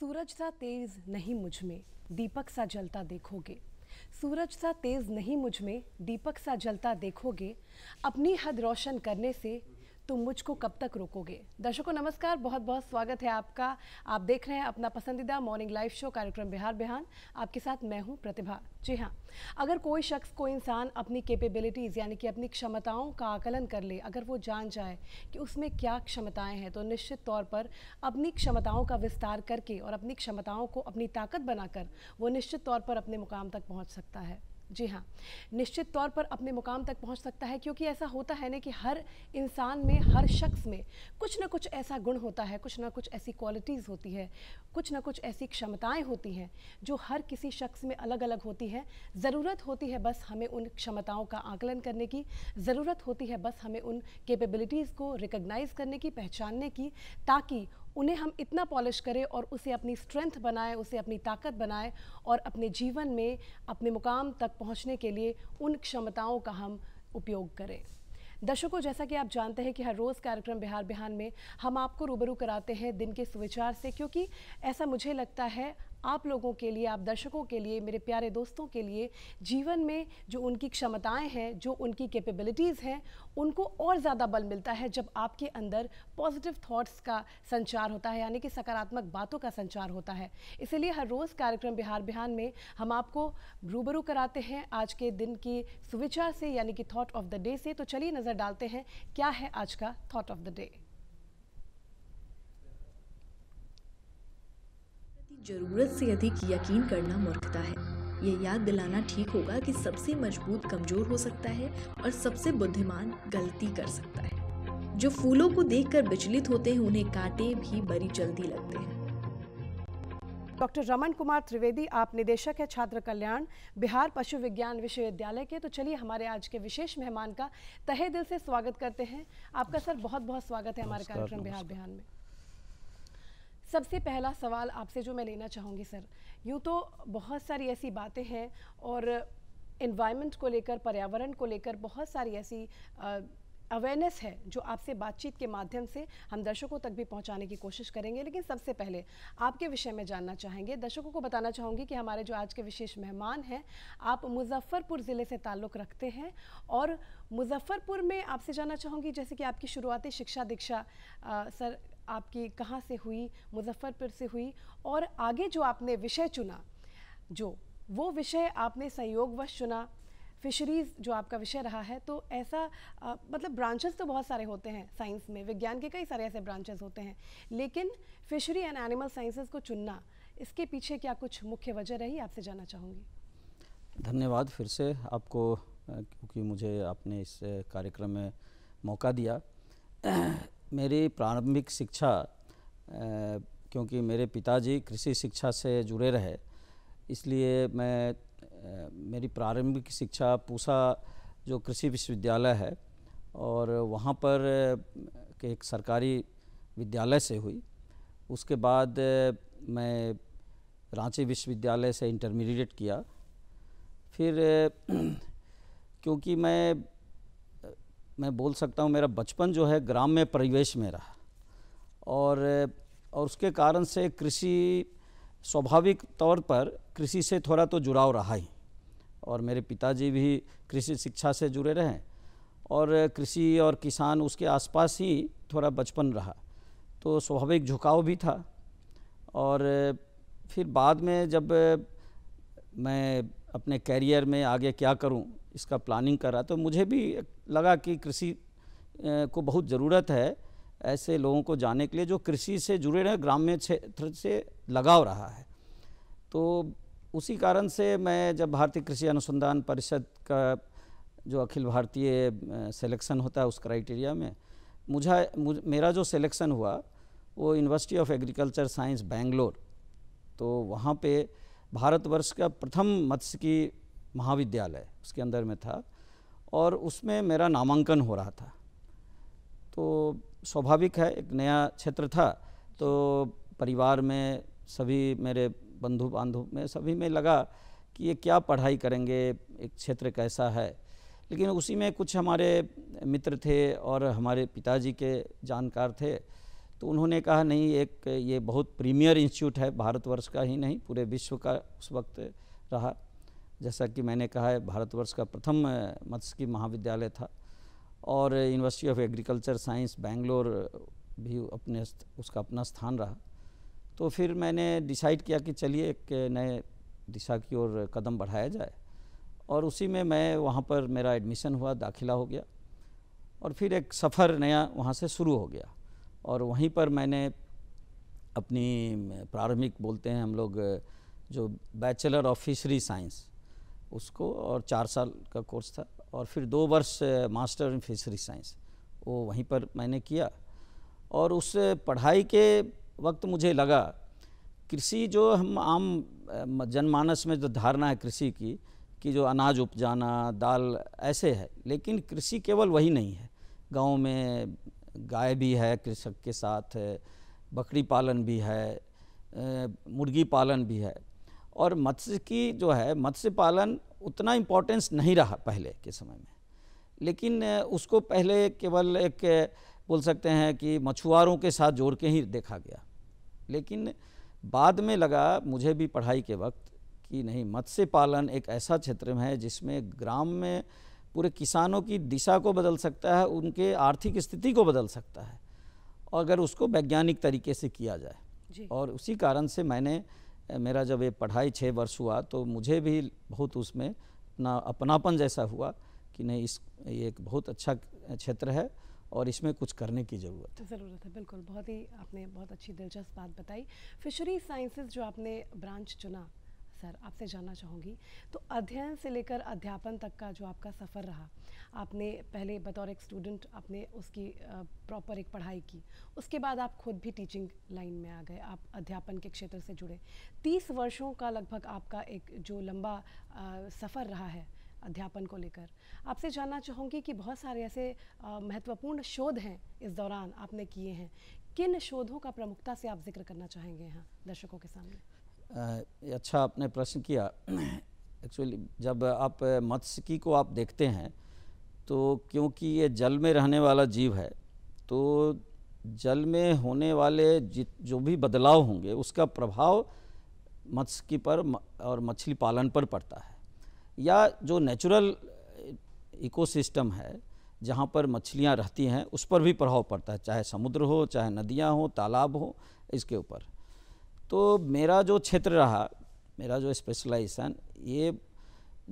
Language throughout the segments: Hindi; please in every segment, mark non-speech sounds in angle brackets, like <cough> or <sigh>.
सूरज सा तेज नहीं मुझ में दीपक सा जलता देखोगे सूरज सा तेज नहीं मुझ में दीपक सा जलता देखोगे अपनी हद रोशन करने से तुम मुझको कब तक रोकोगे दर्शकों नमस्कार बहुत बहुत स्वागत है आपका आप देख रहे हैं अपना पसंदीदा मॉर्निंग लाइव शो कार्यक्रम बिहार बिहान आपके साथ मैं हूं प्रतिभा जी हाँ अगर कोई शख्स कोई इंसान अपनी कैपेबिलिटीज़ यानी कि अपनी क्षमताओं का आकलन कर ले अगर वो जान जाए कि उसमें क्या क्षमताएं हैं तो निश्चित तौर पर अपनी क्षमताओं का विस्तार करके और अपनी क्षमताओं को अपनी ताकत बनाकर वो निश्चित तौर पर अपने मुकाम तक पहुँच सकता है जी हाँ निश्चित तौर पर अपने मुकाम तक पहुंच सकता है क्योंकि ऐसा होता है ना कि हर इंसान में हर शख्स में कुछ ना कुछ ऐसा गुण होता है कुछ ना कुछ ऐसी क्वालिटीज़ होती है कुछ ना कुछ ऐसी क्षमताएं होती हैं जो हर किसी शख्स में अलग अलग होती है ज़रूरत होती है बस हमें उन क्षमताओं का आकलन करने की ज़रूरत होती है बस हमें उन केपेबिलिटीज़ को रिकग्नाइज़ करने की पहचानने की ताकि उन्हें हम इतना पॉलिश करें और उसे अपनी स्ट्रेंथ बनाएं उसे अपनी ताकत बनाएं और अपने जीवन में अपने मुकाम तक पहुंचने के लिए उन क्षमताओं का हम उपयोग करें दर्शकों जैसा कि आप जानते हैं कि हर रोज़ कार्यक्रम बिहार बिहान में हम आपको रूबरू कराते हैं दिन के सुविचार से क्योंकि ऐसा मुझे लगता है आप लोगों के लिए आप दर्शकों के लिए मेरे प्यारे दोस्तों के लिए जीवन में जो उनकी क्षमताएं हैं जो उनकी कैपेबिलिटीज़ हैं उनको और ज़्यादा बल मिलता है जब आपके अंदर पॉजिटिव थॉट्स का संचार होता है यानी कि सकारात्मक बातों का संचार होता है इसीलिए हर रोज़ कार्यक्रम बिहार बिहान में हम आपको रूबरू कराते हैं आज के दिन की सुविचार से यानी कि थॉट ऑफ द डे से तो चलिए नज़र डालते हैं क्या है आज का थॉट ऑफ द डे जरूरत से अधिक यकीन करना मूर्खता है ये याद दिलाना ठीक होगा कि सबसे मजबूत कमजोर हो सकता है और सबसे बुद्धिमान गलती कर सकता है जो फूलों को देखकर विचलित होते हैं उन्हें कांटे भी बड़ी जल्दी लगते हैं डॉक्टर रमन कुमार त्रिवेदी आप निदेशक है छात्र कल्याण बिहार पशु विज्ञान विश्वविद्यालय के तो चलिए हमारे आज के विशेष मेहमान का तहे दिल से स्वागत करते हैं आपका सर बहुत बहुत स्वागत है हमारे कार्यक्रम बिहार बिहार में सबसे पहला सवाल आपसे जो मैं लेना चाहूँगी सर यूँ तो बहुत सारी ऐसी बातें हैं और इन्वायरमेंट को लेकर पर्यावरण को लेकर बहुत सारी ऐसी अवेयरनेस है जो आपसे बातचीत के माध्यम से हम दर्शकों तक भी पहुंचाने की कोशिश करेंगे लेकिन सबसे पहले आपके विषय में जानना चाहेंगे दर्शकों को बताना चाहूँगी कि हमारे जो आज के विशेष मेहमान हैं आप मुजफ्फरपुर ज़िले से ताल्लुक़ रखते हैं और मुजफ्फरपुर में आपसे जानना चाहूँगी जैसे कि आपकी शुरुआती शिक्षा दीक्षा सर आपकी कहाँ से हुई मुजफ्फरपुर से हुई और आगे जो आपने विषय चुना जो वो विषय आपने संयोगवश चुना फिशरीज़ जो आपका विषय रहा है तो ऐसा आ, मतलब ब्रांचेस तो बहुत सारे होते हैं साइंस में विज्ञान के कई सारे ऐसे ब्रांचेस होते हैं लेकिन फिशरी एंड एनिमल साइंसेज को चुनना इसके पीछे क्या कुछ मुख्य वजह रही आपसे जानना चाहूँगी धन्यवाद फिर से आपको क्योंकि मुझे आपने इस कार्यक्रम में मौका दिया मेरी प्रारंभिक शिक्षा क्योंकि मेरे पिताजी कृषि शिक्षा से जुड़े रहे इसलिए मैं मेरी प्रारंभिक शिक्षा पूसा जो कृषि विश्वविद्यालय है और वहाँ पर एक सरकारी विद्यालय से हुई उसके बाद मैं रांची विश्वविद्यालय से इंटरमीडिएट किया फिर <clears throat> क्योंकि मैं मैं बोल सकता हूँ मेरा बचपन जो है ग्राम में परिवेश में रहा और और उसके कारण से कृषि स्वाभाविक तौर पर कृषि से थोड़ा तो जुड़ाव रहा ही और मेरे पिताजी भी कृषि शिक्षा से जुड़े रहे और कृषि और किसान उसके आसपास ही थोड़ा बचपन रहा तो स्वाभाविक झुकाव भी था और फिर बाद में जब मैं अपने कैरियर में आगे क्या करूं इसका प्लानिंग कर रहा तो मुझे भी लगा कि कृषि को बहुत ज़रूरत है ऐसे लोगों को जाने के लिए जो कृषि से जुड़े रहे ग्राम्य क्षेत्र से लगाव रहा है तो उसी कारण से मैं जब भारतीय कृषि अनुसंधान परिषद का जो अखिल भारतीय सिलेक्शन होता है उस क्राइटेरिया में मुझा मुझ, मेरा जो सिलेक्शन हुआ वो university of agriculture science Bangalore तो वहाँ पे भारतवर्ष का प्रथम मत्स्य की महाविद्यालय उसके अंदर में था और उसमें मेरा नामांकन हो रहा था तो स्वाभाविक है एक नया क्षेत्र था तो परिवार में सभी मेरे बंधु बांधव में सभी में लगा कि ये क्या पढ़ाई करेंगे एक क्षेत्र कैसा है लेकिन उसी में कुछ हमारे मित्र थे और हमारे पिताजी के जानकार थे तो उन्होंने कहा नहीं एक ये बहुत प्रीमियर इंस्टीट्यूट है भारतवर्ष का ही नहीं पूरे विश्व का उस वक्त रहा जैसा कि मैंने कहा है भारतवर्ष का प्रथम मत्स्य महाविद्यालय था और university of agriculture science Bangalore भी अपने उसका अपना स्थान रहा तो फिर मैंने डिसाइड किया कि चलिए एक नए दिशा की ओर कदम बढ़ाया जाए और उसी में मैं वहाँ पर मेरा एडमिशन हुआ दाखिला हो गया और फिर एक सफ़र नया वहाँ से शुरू हो गया और वहीं पर मैंने अपनी प्रारंभिक बोलते हैं हम लोग जो बैचलर ऑफ फिशरी साइंस उसको और चार साल का कोर्स था और फिर दो वर्ष मास्टर इन फिशरी साइंस वो वहीं पर मैंने किया और उस पढ़ाई के वक्त मुझे लगा कृषि जो हम आम जनमानस में जो धारणा है कृषि की कि जो अनाज उपजाना दाल ऐसे है लेकिन कृषि केवल वही नहीं है गांव में गाय भी है कृषक के साथ बकरी पालन भी है मुर्गी पालन भी है और मत्स्य की जो है मत्स्य पालन उतना इम्पोर्टेंस नहीं रहा पहले के समय में लेकिन उसको पहले केवल एक बोल सकते हैं कि मछुआरों के साथ जोड़ के ही देखा गया लेकिन बाद में लगा मुझे भी पढ़ाई के वक्त कि नहीं मत्स्य पालन एक ऐसा क्षेत्र है जिसमें ग्राम में पूरे किसानों की दिशा को बदल सकता है उनके आर्थिक स्थिति को बदल सकता है और अगर उसको वैज्ञानिक तरीके से किया जाए और उसी कारण से मैंने मेरा जब ये पढ़ाई छः वर्ष हुआ तो मुझे भी बहुत उसमें अपना अपनापन जैसा हुआ कि नहीं इस ये एक बहुत अच्छा क्षेत्र है और इसमें कुछ करने की ज़रूरत है ज़रूरत है बिल्कुल बहुत ही आपने बहुत अच्छी दिलचस्प बात बताई फिशरी साइंसेज जो आपने ब्रांच चुना सर आपसे जानना चाहूँगी तो अध्ययन से लेकर अध्यापन तक का जो आपका सफ़र रहा आपने पहले बतौर एक स्टूडेंट आपने उसकी प्रॉपर एक पढ़ाई की उसके बाद आप खुद भी टीचिंग लाइन में आ गए आप अध्यापन के क्षेत्र से जुड़े तीस वर्षों का लगभग आपका एक जो लंबा सफ़र रहा है अध्यापन को लेकर आपसे जानना चाहूँगी कि बहुत सारे ऐसे महत्वपूर्ण शोध हैं इस दौरान आपने किए हैं किन शोधों का प्रमुखता से आप जिक्र करना चाहेंगे यहाँ दर्शकों के सामने अच्छा आपने प्रश्न किया एक्चुअली जब आप मत्स्यकी को आप देखते हैं तो क्योंकि ये जल में रहने वाला जीव है तो जल में होने वाले जो भी बदलाव होंगे उसका प्रभाव मत्स्यकी पर और मछली पालन पर पड़ता है या जो नेचुरल इकोसिस्टम है जहाँ पर मछलियाँ रहती हैं उस पर भी प्रभाव पड़ता है चाहे समुद्र हो चाहे नदियाँ हो तालाब हो इसके ऊपर तो मेरा जो क्षेत्र रहा मेरा जो स्पेशलाइजेशन ये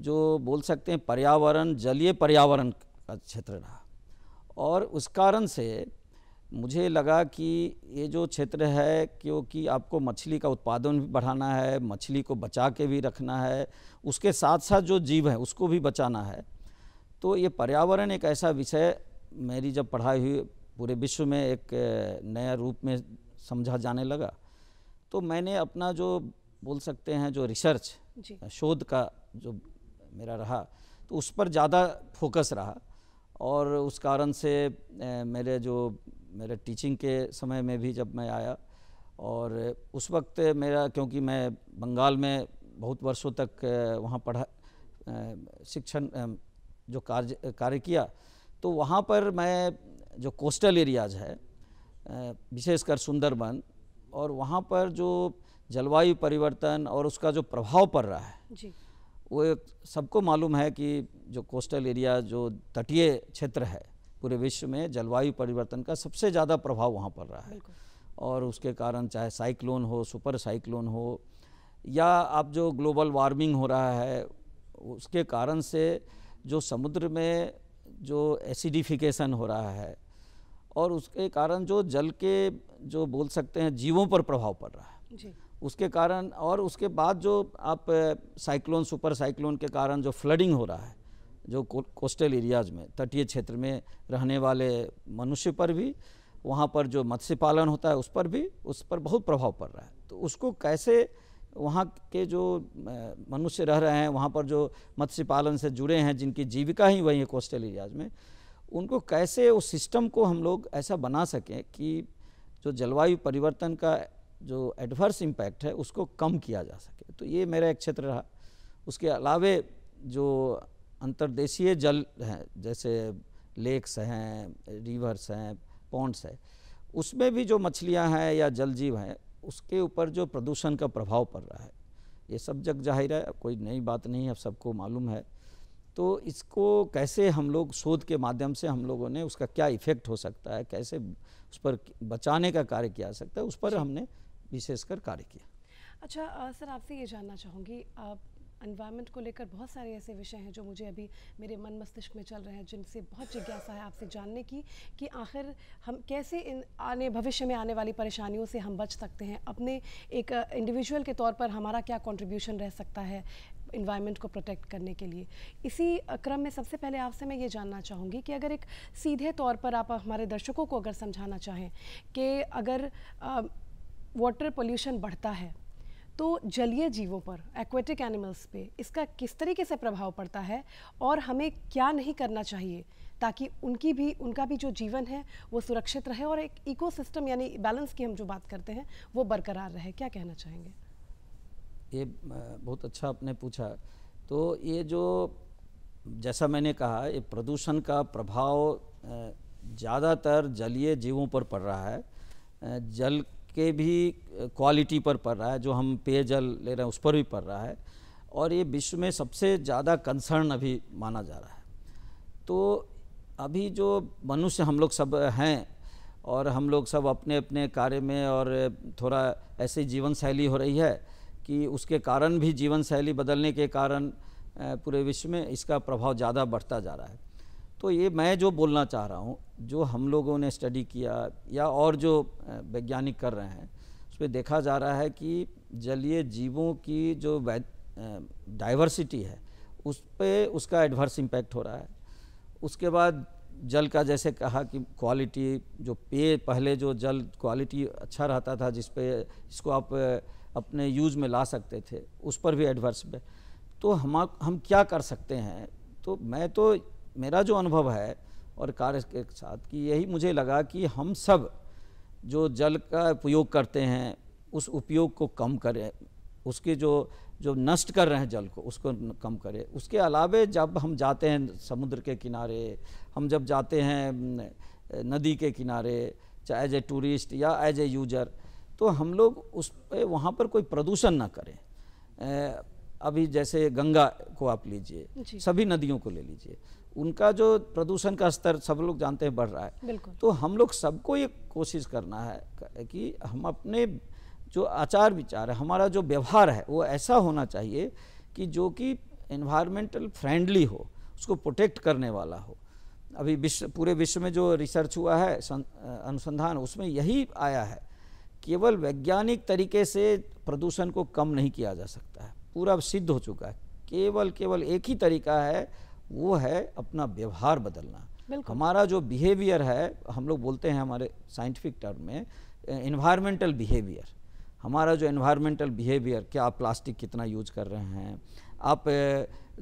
जो बोल सकते हैं पर्यावरण जलीय पर्यावरण का क्षेत्र रहा और उस कारण से मुझे लगा कि ये जो क्षेत्र है क्योंकि आपको मछली का उत्पादन भी बढ़ाना है मछली को बचा के भी रखना है उसके साथ साथ जो जीव है उसको भी बचाना है तो ये पर्यावरण एक ऐसा विषय मेरी जब पढ़ाई हुई पूरे विश्व में एक नया रूप में समझा जाने लगा तो मैंने अपना जो बोल सकते हैं जो रिसर्च शोध का जो मेरा रहा तो उस पर ज़्यादा फोकस रहा और उस कारण से मेरे जो मेरे टीचिंग के समय में भी जब मैं आया और उस वक्त मेरा क्योंकि मैं बंगाल में बहुत वर्षों तक वहाँ पढ़ा शिक्षण जो कार्य कार्य किया तो वहाँ पर मैं जो कोस्टल एरियाज है विशेषकर सुंदरबन और वहाँ पर जो जलवायु परिवर्तन और उसका जो प्रभाव पड़ रहा है जी वो सबको मालूम है कि जो कोस्टल एरिया जो तटीय क्षेत्र है पूरे विश्व में जलवायु परिवर्तन का सबसे ज़्यादा प्रभाव वहाँ पड़ रहा है और उसके कारण चाहे साइक्लोन हो सुपर साइक्लोन हो या अब जो ग्लोबल वार्मिंग हो रहा है उसके कारण से जो समुद्र में जो एसिडिफिकेशन हो रहा है और उसके कारण जो जल के जो बोल सकते हैं जीवों पर प्रभाव पड़ रहा है जी। उसके कारण और उसके बाद जो आप साइक्लोन सुपर साइक्लोन के कारण जो फ्लडिंग हो रहा है जो को, कोस्टल एरियाज़ में तटीय क्षेत्र में रहने वाले मनुष्य पर भी वहाँ पर जो मत्स्य पालन होता है उस पर भी उस पर बहुत प्रभाव पड़ रहा है तो उसको कैसे वहाँ के जो मनुष्य रह रहे हैं वहाँ पर जो मत्स्य पालन से जुड़े हैं जिनकी जीविका ही वही है कोस्टल एरियाज़ में उनको कैसे उस सिस्टम को हम लोग ऐसा बना सकें कि जो जलवायु परिवर्तन का जो एडवर्स इम्पैक्ट है उसको कम किया जा सके तो ये मेरा एक क्षेत्र रहा उसके अलावे जो अंतर्देशीय जल हैं जैसे लेक्स हैं रिवर्स हैं पॉन्ड्स हैं उसमें भी जो मछलियां हैं या जल जीव हैं उसके ऊपर जो प्रदूषण का प्रभाव पड़ रहा है ये सब जग जाहिर है कोई नई बात नहीं है सबको मालूम है तो इसको कैसे हम लोग शोध के माध्यम से हम लोगों ने उसका क्या इफेक्ट हो सकता है कैसे उस पर बचाने का कार्य किया जा सकता है उस पर हमने विशेषकर कार्य किया अच्छा आ, सर आपसे ये जानना चाहूँगी आप इन्वायरमेंट को लेकर बहुत सारे ऐसे विषय हैं जो मुझे अभी मेरे मन मस्तिष्क में चल रहे हैं जिनसे बहुत जिज्ञासा है आपसे जानने की कि आखिर हम कैसे इन आने भविष्य में आने वाली परेशानियों से हम बच सकते हैं अपने एक इंडिविजुअल के तौर पर हमारा क्या कंट्रीब्यूशन रह सकता है इन्वायरमेंट को प्रोटेक्ट करने के लिए इसी क्रम में सबसे पहले आपसे मैं ये जानना चाहूँगी कि अगर एक सीधे तौर पर आप हमारे दर्शकों को अगर समझाना चाहें कि अगर वाटर पोल्यूशन बढ़ता है तो जलीय जीवों पर एक्वेटिक एनिमल्स पे इसका किस तरीके से प्रभाव पड़ता है और हमें क्या नहीं करना चाहिए ताकि उनकी भी उनका भी जो जीवन है वो सुरक्षित रहे और एक इकोसिस्टम यानी बैलेंस की हम जो बात करते हैं वो बरकरार रहे क्या कहना चाहेंगे ये बहुत अच्छा आपने पूछा तो ये जो जैसा मैंने कहा ये प्रदूषण का प्रभाव ज़्यादातर जलीय जीवों पर पड़ रहा है जल के भी क्वालिटी पर पड़ रहा है जो हम पेयजल ले रहे हैं उस पर भी पड़ रहा है और ये विश्व में सबसे ज़्यादा कंसर्न अभी माना जा रहा है तो अभी जो मनुष्य हम लोग सब हैं और हम लोग सब अपने अपने कार्य में और थोड़ा ऐसी जीवन शैली हो रही है कि उसके कारण भी जीवन शैली बदलने के कारण पूरे विश्व में इसका प्रभाव ज़्यादा बढ़ता जा रहा है तो ये मैं जो बोलना चाह रहा हूँ जो हम लोगों ने स्टडी किया या और जो वैज्ञानिक कर रहे हैं उसमें देखा जा रहा है कि जलीय जीवों की जो डाइवर्सिटी है उस पर उसका एडवर्स इम्पैक्ट हो रहा है उसके बाद जल का जैसे कहा कि क्वालिटी जो पेय पहले जो जल क्वालिटी अच्छा रहता था जिस पे इसको आप अपने यूज़ में ला सकते थे उस पर भी एडवर्स में तो हम हम क्या कर सकते हैं तो मैं तो मेरा जो अनुभव है और कार्य के साथ कि यही मुझे लगा कि हम सब जो जल का उपयोग करते हैं उस उपयोग को कम करें उसके जो जो नष्ट कर रहे हैं जल को उसको कम करें उसके अलावे जब हम जाते हैं समुद्र के किनारे हम जब जाते हैं नदी के किनारे चाहे एज ए टूरिस्ट या एज ए यूजर तो हम लोग उस पर वहाँ पर कोई प्रदूषण ना करें अभी जैसे गंगा को आप लीजिए सभी नदियों को ले लीजिए उनका जो प्रदूषण का स्तर सब लोग जानते हैं बढ़ रहा है तो हम लोग सबको ये कोशिश करना है कि हम अपने जो आचार विचार है हमारा जो व्यवहार है वो ऐसा होना चाहिए कि जो कि इन्वायरमेंटल फ्रेंडली हो उसको प्रोटेक्ट करने वाला हो अभी विश्व पूरे विश्व में जो रिसर्च हुआ है अनुसंधान उसमें यही आया है केवल वैज्ञानिक तरीके से प्रदूषण को कम नहीं किया जा सकता है पूरा सिद्ध हो चुका है केवल केवल एक ही तरीका है वो है अपना व्यवहार बदलना हमारा जो बिहेवियर है हम लोग बोलते हैं हमारे साइंटिफिक टर्म में इन्वायरमेंटल बिहेवियर हमारा जो इन्वायरमेंटल बिहेवियर क्या आप प्लास्टिक कितना यूज कर रहे हैं आप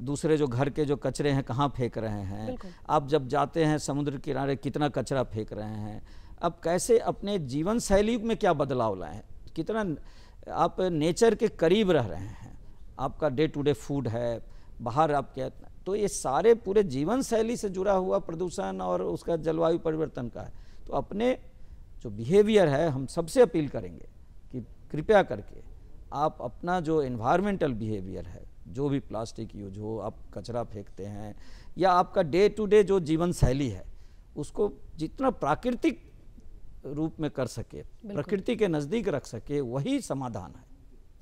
दूसरे जो घर के जो कचरे हैं कहाँ फेंक रहे हैं आप जब जाते हैं समुद्र किनारे कितना कचरा फेंक रहे हैं अब कैसे अपने जीवन शैली में क्या बदलाव लाए हैं कितना आप नेचर के करीब रह रहे हैं आपका डे टू डे फूड है बाहर आप क्या तो ये सारे पूरे जीवन शैली से जुड़ा हुआ प्रदूषण और उसका जलवायु परिवर्तन का है तो अपने जो बिहेवियर है हम सबसे अपील करेंगे कि कृपया करके आप अपना जो इन्वायरमेंटल बिहेवियर है जो भी प्लास्टिक यूज हो आप कचरा फेंकते हैं या आपका डे टू डे जो जीवन शैली है उसको जितना प्राकृतिक रूप में कर सके प्रकृति के नज़दीक रख सके वही समाधान है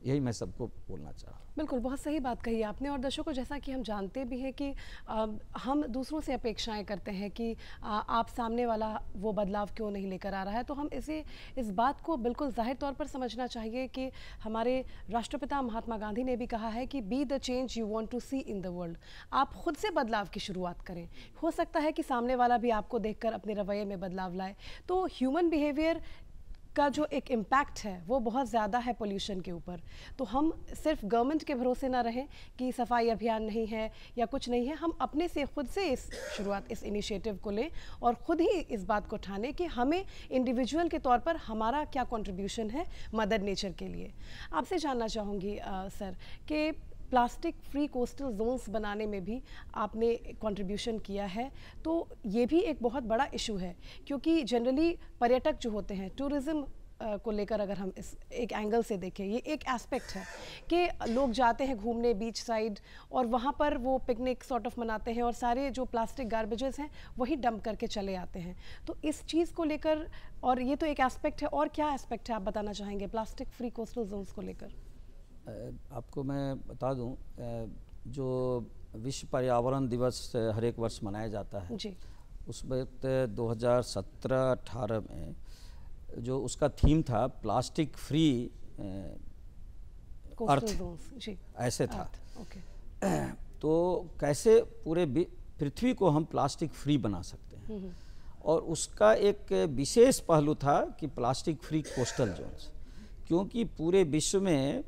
यही मैं सबको बोलना चाह बिल्कुल बहुत सही बात कही आपने और दर्शकों जैसा कि हम जानते भी हैं कि आ, हम दूसरों से अपेक्षाएं करते हैं कि आ, आप सामने वाला वो बदलाव क्यों नहीं लेकर आ रहा है तो हम इसे इस बात को बिल्कुल जाहिर तौर पर समझना चाहिए कि हमारे राष्ट्रपिता महात्मा गांधी ने भी कहा है कि be the change you want to see in the world आप खुद से बदलाव की शुरुआत करें हो सकता है कि सामने वाला भी आपको देखकर अपने रवैये में बदलाव लाए तो ह्यूमन बिहेवियर का जो एक इम्पैक्ट है वो बहुत ज़्यादा है पोल्यूशन के ऊपर तो हम सिर्फ गवर्नमेंट के भरोसे ना रहें कि सफाई अभियान नहीं है या कुछ नहीं है हम अपने से खुद से इस शुरुआत इस इनिशिएटिव को लें और ख़ुद ही इस बात को ठाने कि हमें इंडिविजुअल के तौर पर हमारा क्या कंट्रीब्यूशन है मदर नेचर के लिए आपसे जानना चाहूँगी सर कि प्लास्टिक फ्री कोस्टल जोन्स बनाने में भी आपने कंट्रीब्यूशन किया है तो ये भी एक बहुत बड़ा इशू है क्योंकि जनरली पर्यटक जो होते हैं टूरिज़्म को लेकर अगर हम इस एक एंगल से देखें ये एक एस्पेक्ट है कि लोग जाते हैं घूमने बीच साइड और वहाँ पर वो पिकनिक सॉर्ट ऑफ मनाते हैं और सारे जो प्लास्टिक गार्बेजेस हैं वही डंप करके चले आते हैं तो इस चीज़ को लेकर और ये तो एक एस्पेक्ट है और क्या एस्पेक्ट है आप बताना चाहेंगे प्लास्टिक फ्री कोस्टल जोन्स को लेकर आपको मैं बता दूं जो विश्व पर्यावरण दिवस हर एक वर्ष मनाया जाता है जी। उस वक्त 2017-18 में जो उसका थीम था प्लास्टिक फ्री अर्थ ऐसे था अर्थ, <clears throat> तो कैसे पूरे पृथ्वी को हम प्लास्टिक फ्री बना सकते हैं हम्म, हम्म। और उसका एक विशेष पहलू था कि प्लास्टिक फ्री कोस्टल जोन्स क्योंकि पूरे विश्व में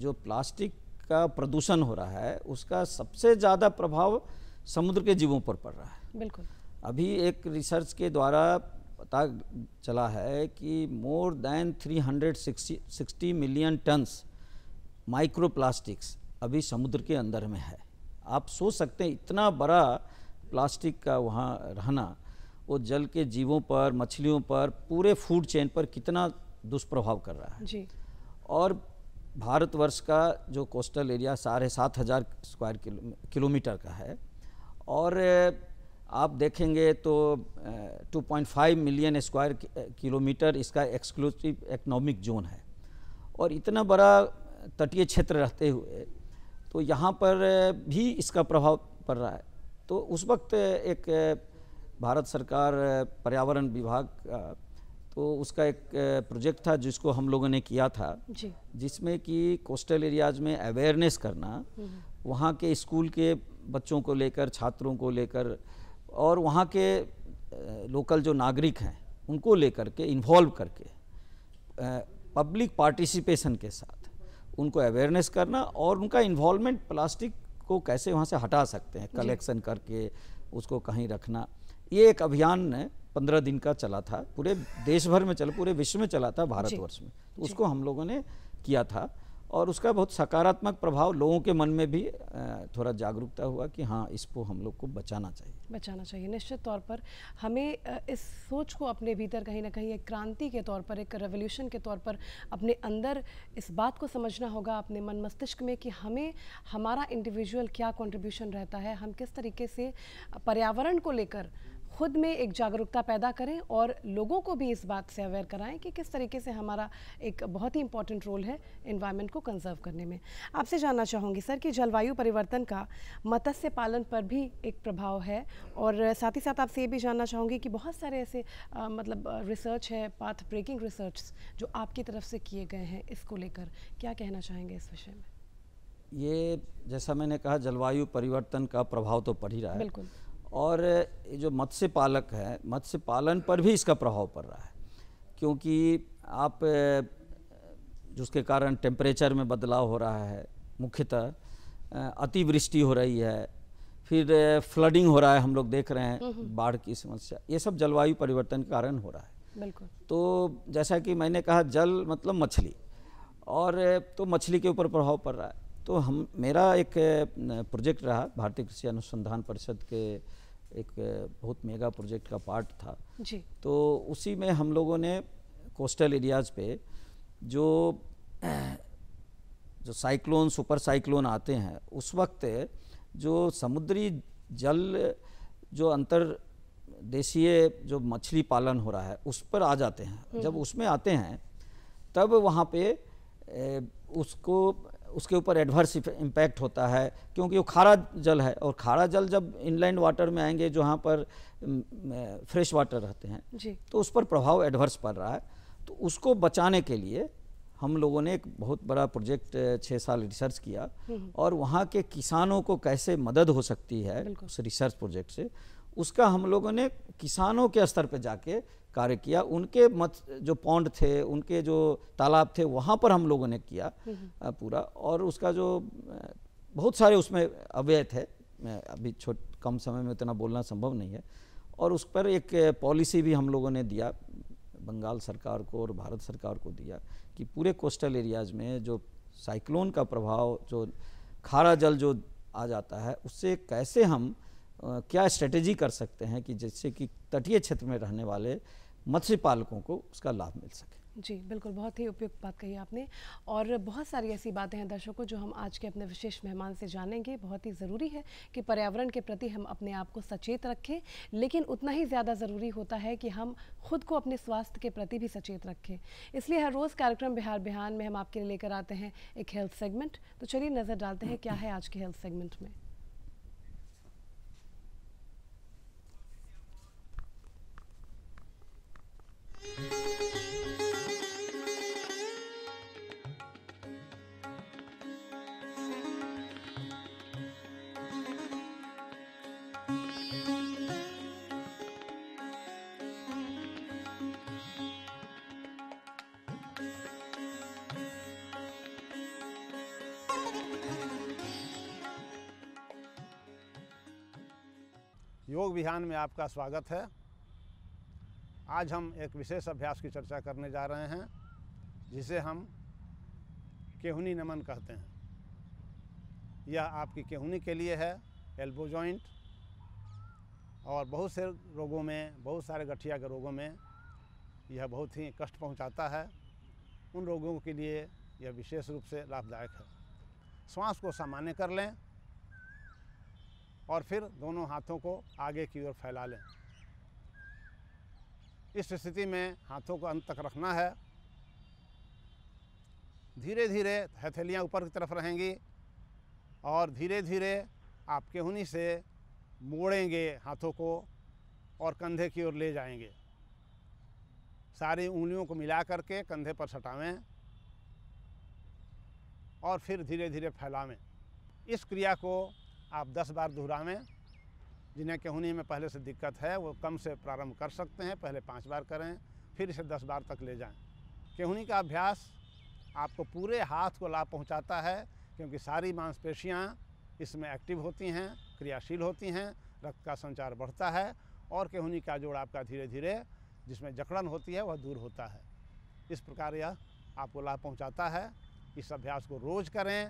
जो प्लास्टिक का प्रदूषण हो रहा है उसका सबसे ज़्यादा प्रभाव समुद्र के जीवों पर पड़ रहा है बिल्कुल अभी एक रिसर्च के द्वारा पता चला है कि more than 360 million tons microplastics अभी समुद्र के अंदर में है आप सोच सकते हैं इतना बड़ा प्लास्टिक का वहाँ रहना वो जल के जीवों पर मछलियों पर पूरे फूड चेन पर कितना दुष्प्रभाव कर रहा है जी और भारतवर्ष का जो कोस्टल एरिया साढ़े सात हज़ार स्क्वायर किलोमीटर का है और आप देखेंगे तो 2.5 मिलियन स्क्वायर किलोमीटर इसका एक्सक्लूसिव इकोनॉमिक जोन है और इतना बड़ा तटीय क्षेत्र रहते हुए तो यहाँ पर भी इसका प्रभाव पड़ रहा है तो उस वक्त एक भारत सरकार पर्यावरण विभाग तो उसका एक प्रोजेक्ट था जिसको हम लोगों ने किया था जिसमें कि कोस्टल एरियाज में अवेयरनेस करना हम्म। वहाँ के स्कूल के बच्चों को लेकर छात्रों को लेकर और वहाँ के लोकल जो नागरिक हैं उनको लेकर के इन्वॉल्व करके पब्लिक पार्टिसिपेशन के साथ उनको अवेयरनेस करना और उनका इन्वॉल्वमेंट प्लास्टिक को कैसे वहाँ से हटा सकते हैं कलेक्शन करके उसको कहीं रखना ये एक अभियान पंद्रह दिन का चला था पूरे देश भर में चला पूरे विश्व में चला था भारतवर्ष में तो उसको हम लोगों ने किया था और उसका बहुत सकारात्मक प्रभाव लोगों के मन में भी थोड़ा जागरूकता हुआ कि हाँ इसको हम लोग को बचाना चाहिए बचाना चाहिए निश्चित तौर पर हमें इस सोच को अपने भीतर कहीं ना कहीं एक क्रांति के तौर पर एक रेवोल्यूशन के तौर पर अपने अंदर इस बात को समझना होगा अपने मन मस्तिष्क में कि हमें हमारा इंडिविजुअल क्या कंट्रीब्यूशन रहता है हम किस तरीके से पर्यावरण को लेकर खुद में एक जागरूकता पैदा करें और लोगों को भी इस बात से अवेयर कराएं कि किस तरीके से हमारा एक बहुत ही इंपॉर्टेंट रोल है इन्वायरमेंट को कंजर्व करने में आपसे जानना चाहूँगी सर कि जलवायु परिवर्तन का मत्स्य पालन पर भी एक प्रभाव है और साथ ही साथ आपसे ये भी जानना चाहूँगी कि बहुत सारे ऐसे आ, मतलब रिसर्च है पाथ ब्रेकिंग रिसर्च जो आपकी तरफ से किए गए हैं इसको लेकर क्या कहना चाहेंगे इस विषय में ये जैसा मैंने कहा जलवायु परिवर्तन का प्रभाव तो पड़ ही रहा है बिल्कुल और जो मत्स्य पालक है मत्स्य पालन पर भी इसका प्रभाव पड़ रहा है क्योंकि आप जिसके कारण टेम्परेचर में बदलाव हो रहा है मुख्यतः अतिवृष्टि हो रही है फिर फ्लडिंग हो रहा है हम लोग देख रहे हैं बाढ़ की समस्या ये सब जलवायु परिवर्तन के कारण हो रहा है बिल्कुल तो जैसा कि मैंने कहा जल मतलब मछली और तो मछली के ऊपर प्रभाव पड़ रहा है तो हम मेरा एक प्रोजेक्ट रहा भारतीय कृषि अनुसंधान परिषद के एक बहुत मेगा प्रोजेक्ट का पार्ट था जी तो उसी में हम लोगों ने कोस्टल एरियाज़ पे जो जो साइक्लोन सुपर साइक्लोन आते हैं उस वक्त जो समुद्री जल जो अंतर देशीय जो मछली पालन हो रहा है उस पर आ जाते हैं हम्म। जब उसमें आते हैं तब वहाँ पे ए, उसको उसके ऊपर एडवर्स इम्पैक्ट होता है क्योंकि वो खारा जल है और खारा जल जब इनलैंड वाटर में आएंगे जहाँ पर फ्रेश वाटर रहते हैं तो उस पर प्रभाव एडवर्स पड़ रहा है तो उसको बचाने के लिए हम लोगों ने एक बहुत बड़ा प्रोजेक्ट छः साल रिसर्च किया हम्म। और वहाँ के किसानों को कैसे मदद हो सकती है उस रिसर्च प्रोजेक्ट से उसका हम लोगों ने किसानों के स्तर पर जाके कार्य किया उनके मत जो पौंड थे उनके जो तालाब थे वहाँ पर हम लोगों ने किया हम्म, हम्म। पूरा और उसका जो बहुत सारे उसमें अवैध थे अभी छोट कम समय में उतना बोलना संभव नहीं है और उस पर एक पॉलिसी भी हम लोगों ने दिया बंगाल सरकार को और भारत सरकार को दिया कि पूरे कोस्टल एरियाज़ में जो साइक्लोन का प्रभाव जो खारा जल जो आ जाता है उससे कैसे हम क्या स्ट्रेटेजी कर सकते हैं कि जिससे कि तटीय क्षेत्र में रहने वाले मत्स्य पालकों को उसका लाभ मिल सके जी बिल्कुल बहुत ही उपयुक्त बात कही आपने और बहुत सारी ऐसी बातें हैं दर्शकों जो हम आज के अपने विशेष मेहमान से जानेंगे बहुत ही ज़रूरी है कि पर्यावरण के प्रति हम अपने आप को सचेत रखें लेकिन उतना ही ज़्यादा ज़रूरी होता है कि हम खुद को अपने स्वास्थ्य के प्रति भी सचेत रखें इसलिए हर रोज़ कार्यक्रम बिहार बिहान में हम आपके लिए लेकर आते हैं एक हेल्थ सेगमेंट तो चलिए नज़र डालते हैं क्या है आज के हेल्थ सेगमेंट में योग विहान में आपका स्वागत है आज हम एक विशेष अभ्यास की चर्चा करने जा रहे हैं जिसे हम केहूनी नमन कहते हैं यह आपकी केहूनी के लिए है एल्बो जॉइंट और बहुत से रोगों में बहुत सारे गठिया के रोगों में यह बहुत ही कष्ट पहुंचाता है उन रोगों के लिए यह विशेष रूप से लाभदायक है श्वास को सामान्य कर लें और फिर दोनों हाथों को आगे की ओर फैला लें इस स्थिति में हाथों को अंत तक रखना है धीरे धीरे हथेलियाँ ऊपर की तरफ रहेंगी और धीरे धीरे आप केहूनी से मोड़ेंगे हाथों को और कंधे की ओर ले जाएंगे सारी उंगलियों को मिला करके कंधे पर सटावें और फिर धीरे धीरे फैलावें इस क्रिया को आप 10 बार दोहरावें जिन्हें केहूनी में पहले से दिक्कत है वो कम से प्रारंभ कर सकते हैं पहले पाँच बार करें फिर इसे दस बार तक ले जाएँ केहूनी का अभ्यास आपको पूरे हाथ को लाभ पहुँचाता है क्योंकि सारी मांसपेशियाँ इसमें एक्टिव होती हैं क्रियाशील होती हैं रक्त का संचार बढ़ता है और केहूनी का जोड़ आपका धीरे धीरे जिसमें जकड़न होती है वह दूर होता है इस प्रकार यह आपको लाभ पहुंचाता है इस अभ्यास को रोज़ करें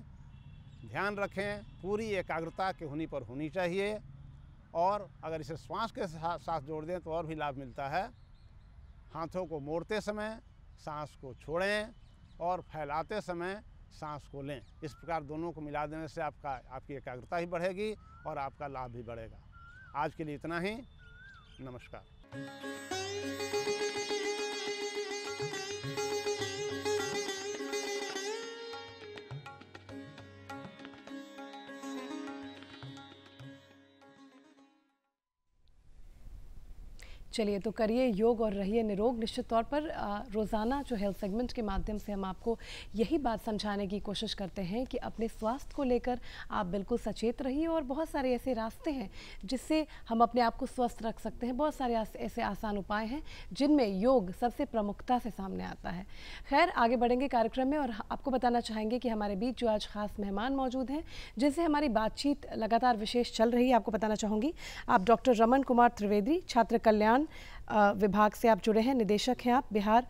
ध्यान रखें पूरी एकाग्रता केहूनी पर होनी चाहिए और अगर इसे श्वास के साथ जोड़ दें तो और भी लाभ मिलता है हाथों को मोड़ते समय सांस को छोड़ें और फैलाते समय सांस को लें इस प्रकार दोनों को मिला देने से आपका आपकी एकाग्रता ही बढ़ेगी और आपका लाभ भी बढ़ेगा आज के लिए इतना ही नमस्कार चलिए तो करिए योग और रहिए निरोग निश्चित तौर पर रोज़ाना जो हेल्थ सेगमेंट के माध्यम से हम आपको यही बात समझाने की कोशिश करते हैं कि अपने स्वास्थ्य को लेकर आप बिल्कुल सचेत रहिए और बहुत सारे ऐसे रास्ते हैं जिससे हम अपने आप को स्वस्थ रख सकते हैं बहुत सारे ऐसे आसान उपाय हैं जिनमें योग सबसे प्रमुखता से सामने आता है खैर आगे बढ़ेंगे कार्यक्रम में और आपको बताना चाहेंगे कि हमारे बीच जो आज खास मेहमान मौजूद हैं जिनसे हमारी बातचीत लगातार विशेष चल रही है आपको बताना चाहूँगी आप डॉक्टर रमन कुमार त्रिवेदी छात्र कल्याण विभाग से आप जुड़े हैं निदेशक हैं आप बिहार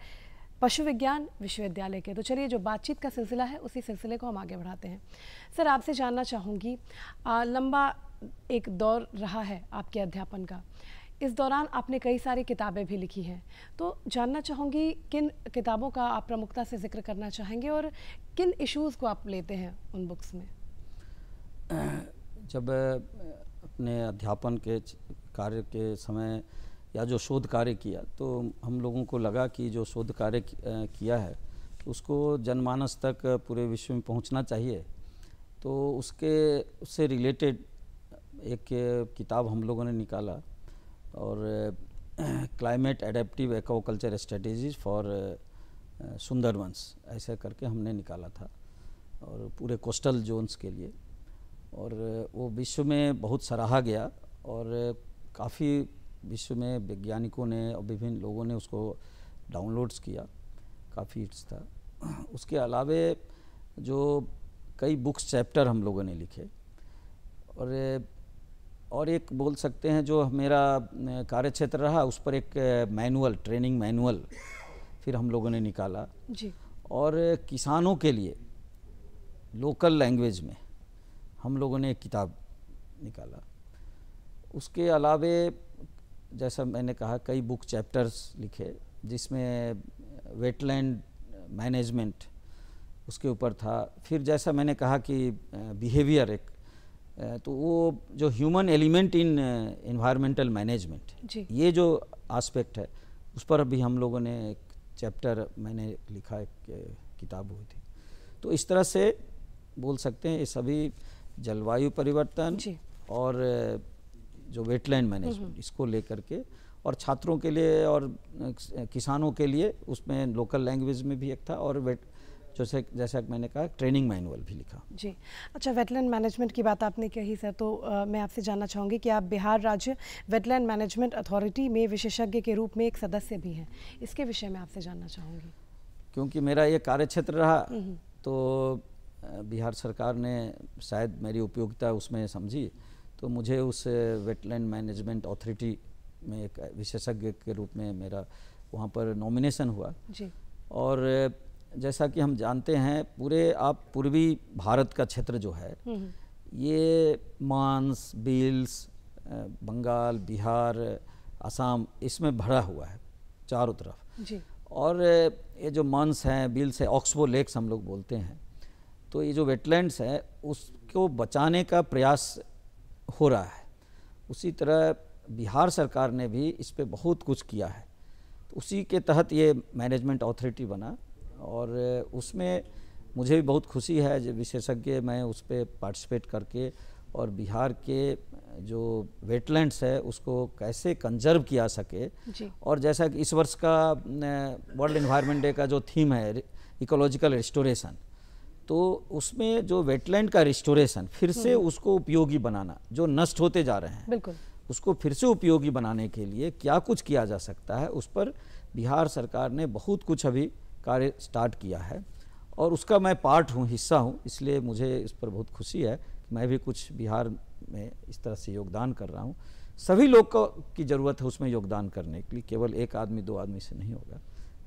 पशु विज्ञान विश्वविद्यालय के तो चलिए जो बातचीत का सिलसिला है उसी सिलसिले को हम आगे बढ़ाते हैं सर आपसे जानना चाहूँगी लंबा एक दौर रहा है आपके अध्यापन का इस दौरान आपने कई सारी किताबें भी लिखी हैं तो जानना चाहूँगी किन किताबों का आप प्रमुखता से जिक्र करना चाहेंगे और किन इश्यूज़ को आप लेते हैं उन बुक्स में जब अपने अध्यापन के कार्य के समय या जो शोध कार्य किया तो हम लोगों को लगा कि जो शोध कार्य किया है उसको जनमानस तक पूरे विश्व में पहुंचना चाहिए तो उसके उससे रिलेटेड एक किताब हम लोगों ने निकाला और climate adaptive aquaculture strategies for वंश ऐसे करके हमने निकाला था और पूरे कोस्टल जोन्स के लिए और वो विश्व में बहुत सराहा गया और काफ़ी विश्व में वैज्ञानिकों ने और विभिन्न लोगों ने उसको डाउनलोड्स किया काफ़ी हिट्स था उसके अलावे जो कई बुक्स चैप्टर हम लोगों ने लिखे और और एक बोल सकते हैं जो मेरा कार्य क्षेत्र रहा उस पर एक मैनुअल ट्रेनिंग मैनुअल फिर हम लोगों ने निकाला जी और किसानों के लिए लोकल लैंग्वेज में हम लोगों ने एक किताब निकाला उसके अलावे जैसा मैंने कहा कई बुक चैप्टर्स लिखे जिसमें वेटलैंड मैनेजमेंट उसके ऊपर था फिर जैसा मैंने कहा कि बिहेवियर एक तो वो जो human element in environmental management ये जो आस्पेक्ट है उस पर भी हम लोगों ने एक चैप्टर मैंने लिखा एक किताब हुई थी तो इस तरह से बोल सकते हैं ये सभी जलवायु परिवर्तन और जो वेटलैंड मैनेजमेंट हम्म, हम्म। इसको लेकर के और छात्रों के लिए और किसानों के लिए उसमें लोकल लैंग्वेज में भी एक था और वेट जैसे जैसा मैंने कहा ट्रेनिंग मैनुअल भी लिखा जी अच्छा वेटलैंड मैनेजमेंट की बात आपने कही सर तो आ, मैं आपसे जानना चाहूँगी कि आप बिहार राज्य वेटलैंड मैनेजमेंट अथॉरिटी में विशेषज्ञ के रूप में एक सदस्य भी हैं इसके विषय में आपसे जानना चाहूँगी क्योंकि मेरा ये कार्य क्षेत्र रहा हम्म, तो बिहार सरकार ने शायद मेरी उपयोगिता उसमें समझी तो मुझे उस वेटलैंड मैनेजमेंट अथॉरिटी में एक विशेषज्ञ के रूप में मेरा वहाँ पर नॉमिनेशन हुआ जी और जैसा कि हम जानते हैं पूरे आप पूर्वी भारत का क्षेत्र जो है हम्म, हम्म। ये मांस बिल्स बंगाल बिहार असम इसमें भरा हुआ है चारों तरफ जी और ये जो मांस हैं बिल्स है ऑक्सबो लेक्स हम लोग बोलते हैं तो ये जो वेटलैंड्स हैं उसको बचाने का प्रयास हो रहा है उसी तरह बिहार सरकार ने भी इस पर बहुत कुछ किया है तो उसी के तहत ये मैनेजमेंट अथॉरिटी बना और उसमें मुझे भी बहुत खुशी है जो विशेषज्ञ मैं उस पर पार्टिसिपेट करके और बिहार के जो वेटलैंड्स है उसको कैसे कंजर्व किया सके और जैसा कि इस वर्ष का वर्ल्ड इन्वायरमेंट डे का जो थीम है इकोलॉजिकल रिस्टोरेशन तो उसमें जो वेटलैंड का रिस्टोरेशन फिर से हम्म। उसको उपयोगी बनाना जो नष्ट होते जा रहे हैं बिल्कुल उसको फिर से उपयोगी बनाने के लिए क्या कुछ किया जा सकता है उस पर बिहार सरकार ने बहुत कुछ अभी कार्य स्टार्ट किया है और उसका मैं पार्ट हूँ हिस्सा हूँ इसलिए मुझे इस पर बहुत खुशी है कि मैं भी कुछ बिहार में इस तरह से योगदान कर रहा हूँ सभी लोग को की ज़रूरत है उसमें योगदान करने के लिए केवल एक आदमी दो आदमी से नहीं होगा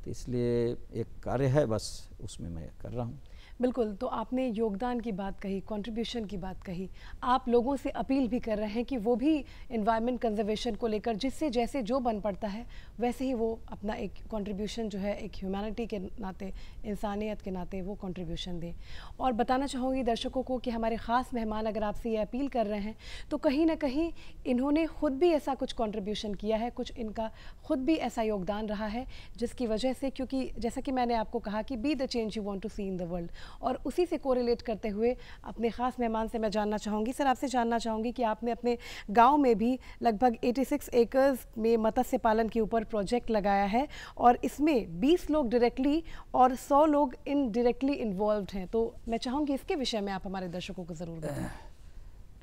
तो इसलिए एक कार्य है बस उसमें मैं कर रहा हूँ बिल्कुल तो आपने योगदान की बात कही कंट्रीब्यूशन की बात कही आप लोगों से अपील भी कर रहे हैं कि वो भी इन्वायरमेंट कंजर्वेशन को लेकर जिससे जैसे जो बन पड़ता है वैसे ही वो अपना एक कंट्रीब्यूशन जो है एक ह्यूमैनिटी के नाते इंसानियत के नाते वो कंट्रीब्यूशन दें और बताना चाहूँगी दर्शकों को कि हमारे ख़ास मेहमान अगर आपसे ये अपील कर रहे हैं तो कहीं ना कहीं इन्होंने खुद भी ऐसा कुछ कॉन्ट्रीब्यूशन किया है कुछ इनका खुद भी ऐसा योगदान रहा है जिसकी वजह से क्योंकि जैसा कि मैंने आपको कहा कि be the change you want to see in the world और उसी से कोरिलेट करते हुए अपने ख़ास मेहमान से मैं जानना चाहूँगी सर आपसे जानना चाहूँगी कि आपने अपने गाँव में भी लगभग 86 एकर्स में मत्स्य पालन के ऊपर प्रोजेक्ट लगाया है और इसमें 20 लोग डायरेक्टली और 100 लोग इनडायरेक्टली इन्वॉल्व हैं तो मैं चाहूँगी इसके विषय में आप हमारे दर्शकों को ज़रूर बताएँ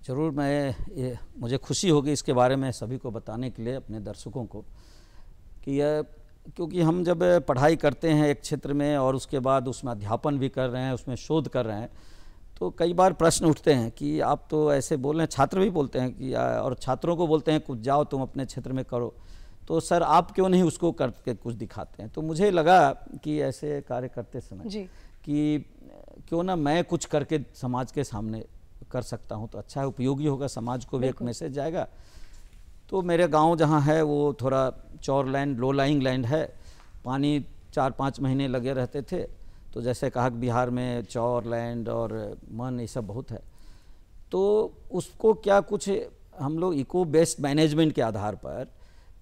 ज़रूर मैं ये मुझे खुशी होगी इसके बारे में सभी को बताने के लिए अपने दर्शकों को कि यह क्योंकि हम जब पढ़ाई करते हैं एक क्षेत्र में और उसके बाद उसमें अध्यापन भी कर रहे हैं उसमें शोध कर रहे हैं तो कई बार प्रश्न उठते हैं कि आप तो ऐसे बोल रहे हैं छात्र भी बोलते हैं कि और छात्रों को बोलते हैं कुछ जाओ तुम अपने क्षेत्र में करो तो सर आप क्यों नहीं उसको करके कुछ दिखाते हैं तो मुझे लगा कि ऐसे कार्य करते समय जी। कि क्यों ना मैं कुछ करके समाज के सामने कर सकता हूँ तो अच्छा है उपयोगी होगा समाज को भी एक मैसेज जाएगा तो मेरे गांव जहां है वो थोड़ा चौर लैंड लो लाइंग लैंड है पानी चार पाँच महीने लगे रहते थे तो जैसे कहा बिहार में चौर लैंड और मन ये सब बहुत है तो उसको क्या कुछ हम लोग इको बेस्ड मैनेजमेंट के आधार पर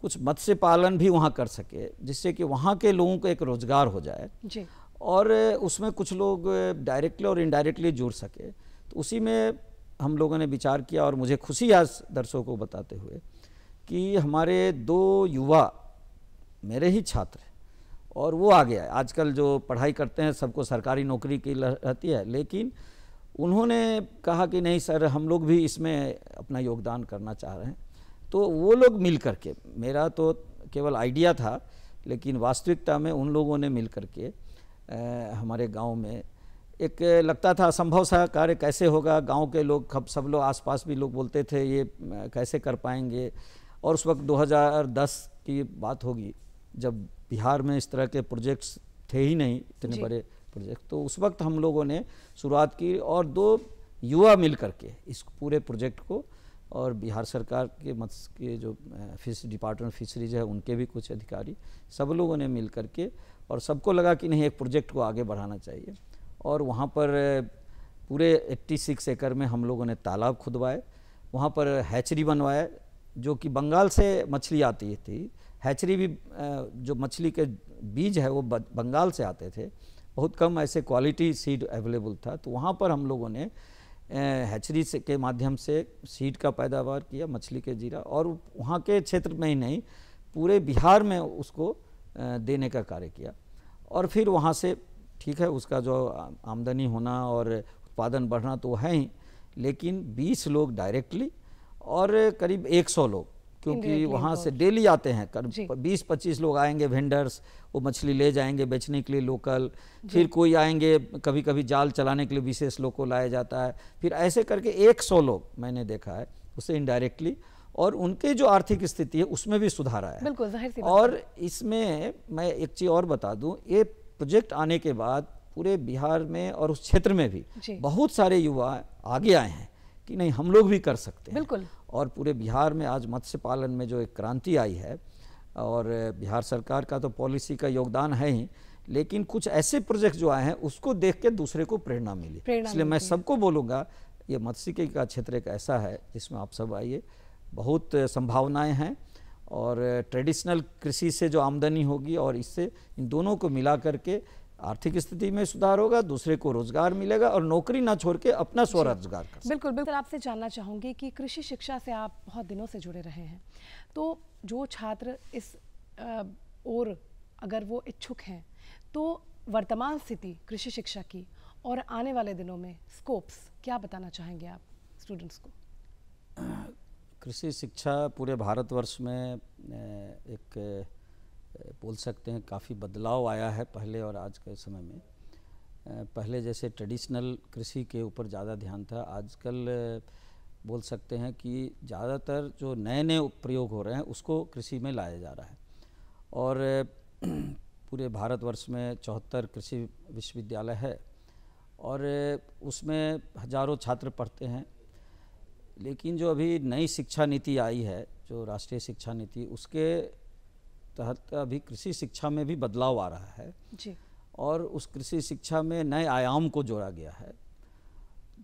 कुछ मत्स्य पालन भी वहाँ कर सके जिससे कि वहाँ के लोगों को एक रोजगार हो जाए जी। और उसमें कुछ लोग डायरेक्टली और इनडायरेक्टली जुड़ सके तो उसी में हम लोगों ने विचार किया और मुझे खुशी आज दर्शकों को बताते हुए कि हमारे दो युवा मेरे ही छात्र और वो आ गया आजकल जो पढ़ाई करते हैं सबको सरकारी नौकरी की रहती है लेकिन उन्होंने कहा कि नहीं सर हम लोग भी इसमें अपना योगदान करना चाह रहे हैं तो वो लोग मिल करके मेरा तो केवल आइडिया था लेकिन वास्तविकता में उन लोगों ने मिल करके हमारे गांव में एक लगता था असंभव सा कार्य कैसे होगा गांव के लोग सब लोग आसपास भी लोग बोलते थे ये कैसे कर पाएंगे और उस वक्त 2010 की बात होगी जब बिहार में इस तरह के प्रोजेक्ट्स थे ही नहीं इतने बड़े प्रोजेक्ट तो उस वक्त हम लोगों ने शुरुआत की और दो युवा मिल करके इस पूरे प्रोजेक्ट को और बिहार सरकार के मत के जो फिश डिपार्टमेंट फिशरीज है उनके भी कुछ अधिकारी सब लोगों ने मिल करके और सबको लगा कि नहीं एक प्रोजेक्ट को आगे बढ़ाना चाहिए और वहाँ पर पूरे 86 एकड़ में हम लोगों ने तालाब खुदवाए वहाँ पर हैचरी बनवाए जो कि बंगाल से मछली आती थी हैचरी भी जो मछली के बीज है वो बंगाल से आते थे बहुत कम ऐसे क्वालिटी सीड अवेलेबल था तो वहाँ पर हम लोगों ने हैचरी से के माध्यम से सीड का पैदावार किया मछली के जीरा और वहाँ के क्षेत्र में ही नहीं पूरे बिहार में उसको देने का कार्य किया और फिर वहाँ से ठीक है उसका जो आमदनी होना और उत्पादन बढ़ना तो है ही लेकिन 20 लोग डायरेक्टली और करीब 100 लोग क्योंकि वहाँ से डेली आते हैं करीब बीस पच्चीस लोग आएंगे वेंडर्स वो मछली ले जाएंगे बेचने के लिए लोकल फिर कोई आएंगे कभी कभी जाल चलाने के लिए विशेष लोग को लाया जाता है फिर ऐसे करके 100 लोग मैंने देखा है उसे इनडायरेक्टली और उनके जो आर्थिक स्थिति है उसमें भी सुधार आया बिल्कुल और इसमें मैं एक चीज़ और बता दूँ ये प्रोजेक्ट आने के बाद पूरे बिहार में और उस क्षेत्र में भी बहुत सारे युवा आगे आए हैं कि नहीं हम लोग भी कर सकते हैं बिल्कुल और पूरे बिहार में आज मत्स्य पालन में जो एक क्रांति आई है और बिहार सरकार का तो पॉलिसी का योगदान है ही लेकिन कुछ ऐसे प्रोजेक्ट जो आए हैं उसको देख के दूसरे को प्रेरणा मिली इसलिए मैं सबको बोलूँगा ये मत्स्यिकी का क्षेत्र एक ऐसा है जिसमें आप सब आइए बहुत संभावनाएं हैं और ट्रेडिशनल कृषि से जो आमदनी होगी और इससे इन दोनों को मिला करके आर्थिक स्थिति में सुधार होगा दूसरे को रोजगार मिलेगा और नौकरी ना छोड़ के अपना स्वरोजगार कर बिल्कुल बिल्कुल आपसे जानना चाहूँगी कि कृषि शिक्षा से आप बहुत दिनों से जुड़े रहे हैं तो जो छात्र इस और अगर वो इच्छुक हैं तो वर्तमान स्थिति कृषि शिक्षा की और आने वाले दिनों में स्कोप्स क्या बताना चाहेंगे आप स्टूडेंट्स को कृषि शिक्षा पूरे भारतवर्ष में एक बोल सकते हैं काफ़ी बदलाव आया है पहले और आज के समय में पहले जैसे ट्रेडिशनल कृषि के ऊपर ज़्यादा ध्यान था आजकल बोल सकते हैं कि ज़्यादातर जो नए नए प्रयोग हो रहे हैं उसको कृषि में लाया जा रहा है और <clears throat> पूरे भारतवर्ष में चौहत्तर कृषि विश्वविद्यालय है और उसमें हजारों छात्र पढ़ते हैं लेकिन जो अभी नई शिक्षा नीति आई है जो राष्ट्रीय शिक्षा नीति उसके तहत अभी कृषि शिक्षा में भी बदलाव आ रहा है जी और उस कृषि शिक्षा में नए आयाम को जोड़ा गया है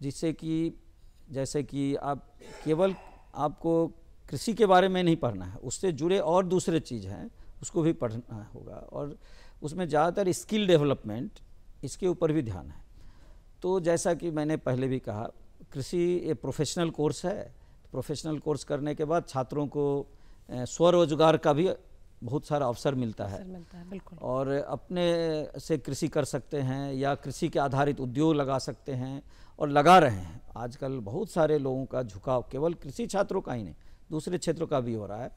जिससे कि जैसे कि आप केवल आपको कृषि के बारे में नहीं पढ़ना है उससे जुड़े और दूसरे चीज़ हैं उसको भी पढ़ना होगा और उसमें ज़्यादातर स्किल डेवलपमेंट इसके ऊपर भी ध्यान है तो जैसा कि मैंने पहले भी कहा कृषि एक प्रोफेशनल कोर्स है प्रोफेशनल कोर्स करने के बाद छात्रों को स्वरोजगार का भी बहुत सारा अवसर मिलता है, मिलता है बिल्कुल और अपने से कृषि कर सकते हैं या कृषि के आधारित उद्योग लगा सकते हैं और लगा रहे हैं आजकल बहुत सारे लोगों का झुकाव केवल कृषि छात्रों का ही नहीं दूसरे क्षेत्रों का भी हो रहा है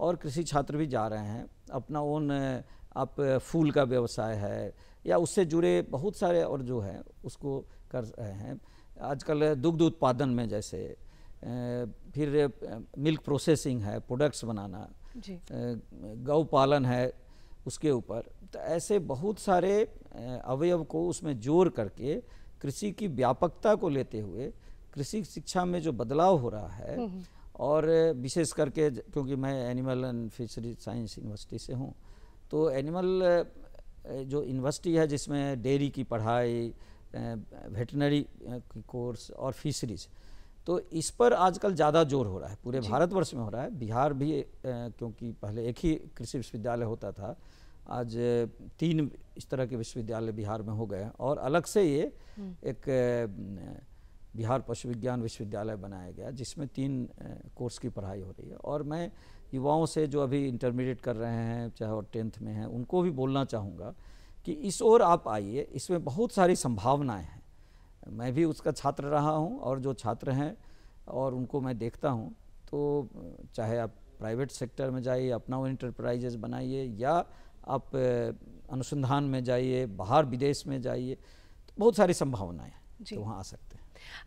और कृषि छात्र भी जा रहे हैं अपना ओन आप फूल का व्यवसाय है या उससे जुड़े बहुत सारे और जो है उसको कर रहे हैं आजकल दुग्ध उत्पादन में जैसे फिर मिल्क प्रोसेसिंग है प्रोडक्ट्स बनाना गौ पालन है उसके ऊपर तो ऐसे बहुत सारे अवयव को उसमें जोड़ करके कृषि की व्यापकता को लेते हुए कृषि शिक्षा में जो बदलाव हो रहा है हम्म, हम्म। और विशेष करके क्योंकि मैं animal and fishery science university से हूँ तो एनिमल जो यूनिवर्सिटी है जिसमें डेयरी की पढ़ाई वेटनरी की कोर्स और फिशरीज तो इस पर आजकल ज़्यादा जोर हो रहा है पूरे भारतवर्ष में हो रहा है बिहार भी क्योंकि पहले एक ही कृषि विश्वविद्यालय होता था आज तीन इस तरह के विश्वविद्यालय बिहार में हो गए और अलग से ये हम्म। एक बिहार पशु विज्ञान विश्वविद्यालय बनाया गया जिसमें तीन कोर्स की पढ़ाई हो रही है और मैं युवाओं से जो अभी इंटरमीडिएट कर रहे हैं चाहे और टेंथ में हैं उनको भी बोलना चाहूँगा कि इस ओर आप आइए इसमें बहुत सारी संभावनाएँ हैं मैं भी उसका छात्र रहा हूँ और जो छात्र हैं और उनको मैं देखता हूँ तो चाहे आप प्राइवेट सेक्टर में जाइए अपना इंटरप्राइजेस बनाइए या आप अनुसंधान में जाइए बाहर विदेश में जाइए तो बहुत सारी संभावनाएँ तो वहाँ आ सकते हैं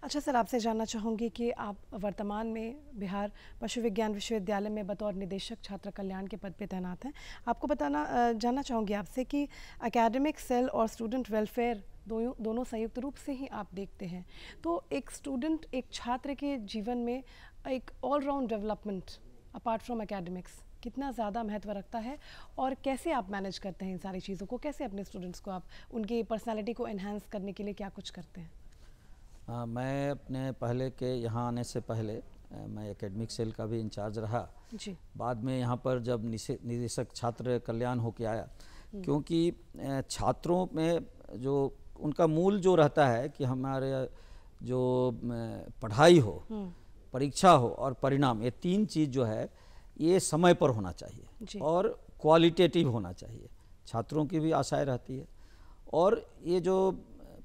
अच्छा सर आपसे जानना चाहूँगी कि आप वर्तमान में बिहार पशु विज्ञान विश्वविद्यालय में बतौर निदेशक छात्र कल्याण के पद पर तैनात हैं आपको बताना जानना चाहूँगी आपसे कि अकेडमिक सेल और स्टूडेंट वेलफेयर दोनों दोनों संयुक्त रूप से ही आप देखते हैं तो एक स्टूडेंट एक छात्र के जीवन में एक all round development apart from academics कितना ज़्यादा महत्व रखता है और कैसे आप मैनेज करते हैं इन सारी चीज़ों को कैसे अपने स्टूडेंट्स को आप उनकी पर्सनैलिटी को इन्हेंस करने के लिए क्या कुछ करते हैं आ, मैं अपने पहले के यहाँ आने से पहले मैं एकेडमिक सेल का भी इंचार्ज रहा जी बाद में यहाँ पर जब निदेशक छात्र कल्याण होके आया हम्म। क्योंकि छात्रों में जो उनका मूल जो रहता है कि हमारे जो पढ़ाई हो हम्म। परीक्षा हो और परिणाम ये तीन चीज़ जो है ये समय पर होना चाहिए और क्वालिटेटिव होना चाहिए छात्रों की भी आशाएं रहती है और ये जो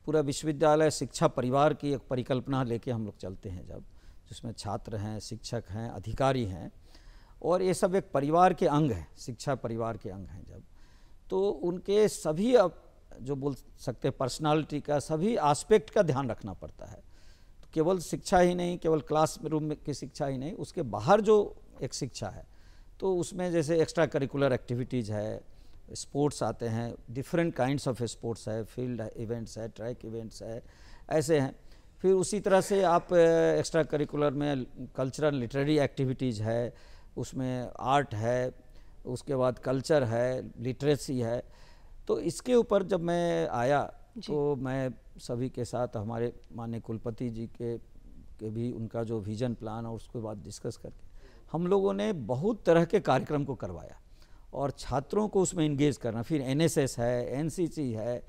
पूरा विश्वविद्यालय शिक्षा परिवार की एक परिकल्पना लेके हम लोग चलते हैं जब जिसमें छात्र हैं शिक्षक हैं अधिकारी हैं और ये सब एक परिवार के अंग हैं शिक्षा परिवार के अंग हैं जब तो उनके सभी जो बोल सकते हैं पर्सनालिटी का सभी आस्पेक्ट का ध्यान रखना पड़ता है तो केवल शिक्षा ही नहीं केवल क्लास रूम की शिक्षा ही नहीं उसके बाहर जो एक शिक्षा है तो उसमें जैसे एक्स्ट्रा करिकुलर एक्टिविटीज़ है स्पोर्ट्स आते हैं डिफरेंट काइंड्स ऑफ स्पोर्ट्स है फील्ड इवेंट्स है ट्रैक इवेंट्स है ऐसे हैं फिर उसी तरह से आप एक्स्ट्रा करिकुलर में कल्चरल लिटरेरी एक्टिविटीज़ है उसमें आर्ट है उसके बाद कल्चर है लिटरेसी है तो इसके ऊपर जब मैं आया तो मैं सभी के साथ हमारे मान्य कुलपति जी के, के भी उनका जो विजन प्लान और उसके बाद डिस्कस करके हम लोगों ने बहुत तरह के कार्यक्रम को करवाया और छात्रों को उसमें इंगेज करना फिर एनएसएस है एनसीसी है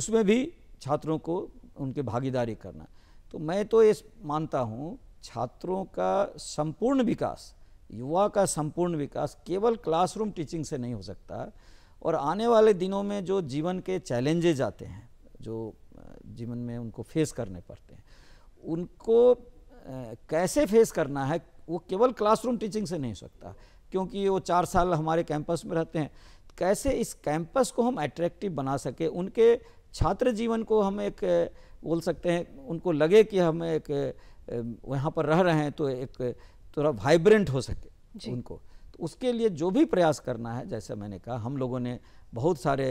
उसमें भी छात्रों को उनके भागीदारी करना तो मैं तो ये मानता हूँ छात्रों का संपूर्ण विकास युवा का संपूर्ण विकास केवल क्लासरूम टीचिंग से नहीं हो सकता और आने वाले दिनों में जो जीवन के चैलेंजेज आते हैं जो जीवन में उनको फेस करने पड़ते हैं उनको कैसे फेस करना है वो केवल क्लासरूम टीचिंग से नहीं सकता क्योंकि वो चार साल हमारे कैंपस में रहते हैं कैसे इस कैंपस को हम अट्रैक्टिव बना सके उनके छात्र जीवन को हम एक बोल सकते हैं उनको लगे कि हम एक यहाँ पर रह रहे हैं तो एक थोड़ा वाइब्रेंट हो सके उनको उसके लिए जो भी प्रयास करना है जैसे मैंने कहा हम लोगों ने बहुत सारे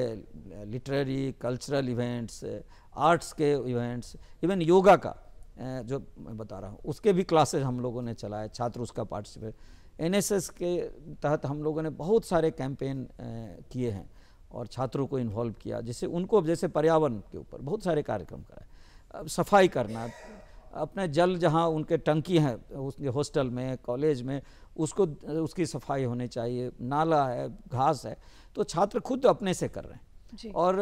लिटरेरी कल्चरल इवेंट्स आर्ट्स के इवेंट्स इवन योगा का जो मैं बता रहा हूँ उसके भी क्लासेज हम लोगों ने चलाए छात्र उसका पार्टिसिपेट एन के तहत हम लोगों ने बहुत सारे कैंपेन किए हैं और छात्रों को इन्वॉल्व किया जिससे उनको जैसे पर्यावरण के ऊपर बहुत सारे कार्यक्रम कराए सफाई करना अपने जल जहाँ उनके टंकी हैं उसके हॉस्टल में कॉलेज में उसको उसकी सफाई होनी चाहिए नाला है घास है तो छात्र खुद अपने से कर रहे हैं और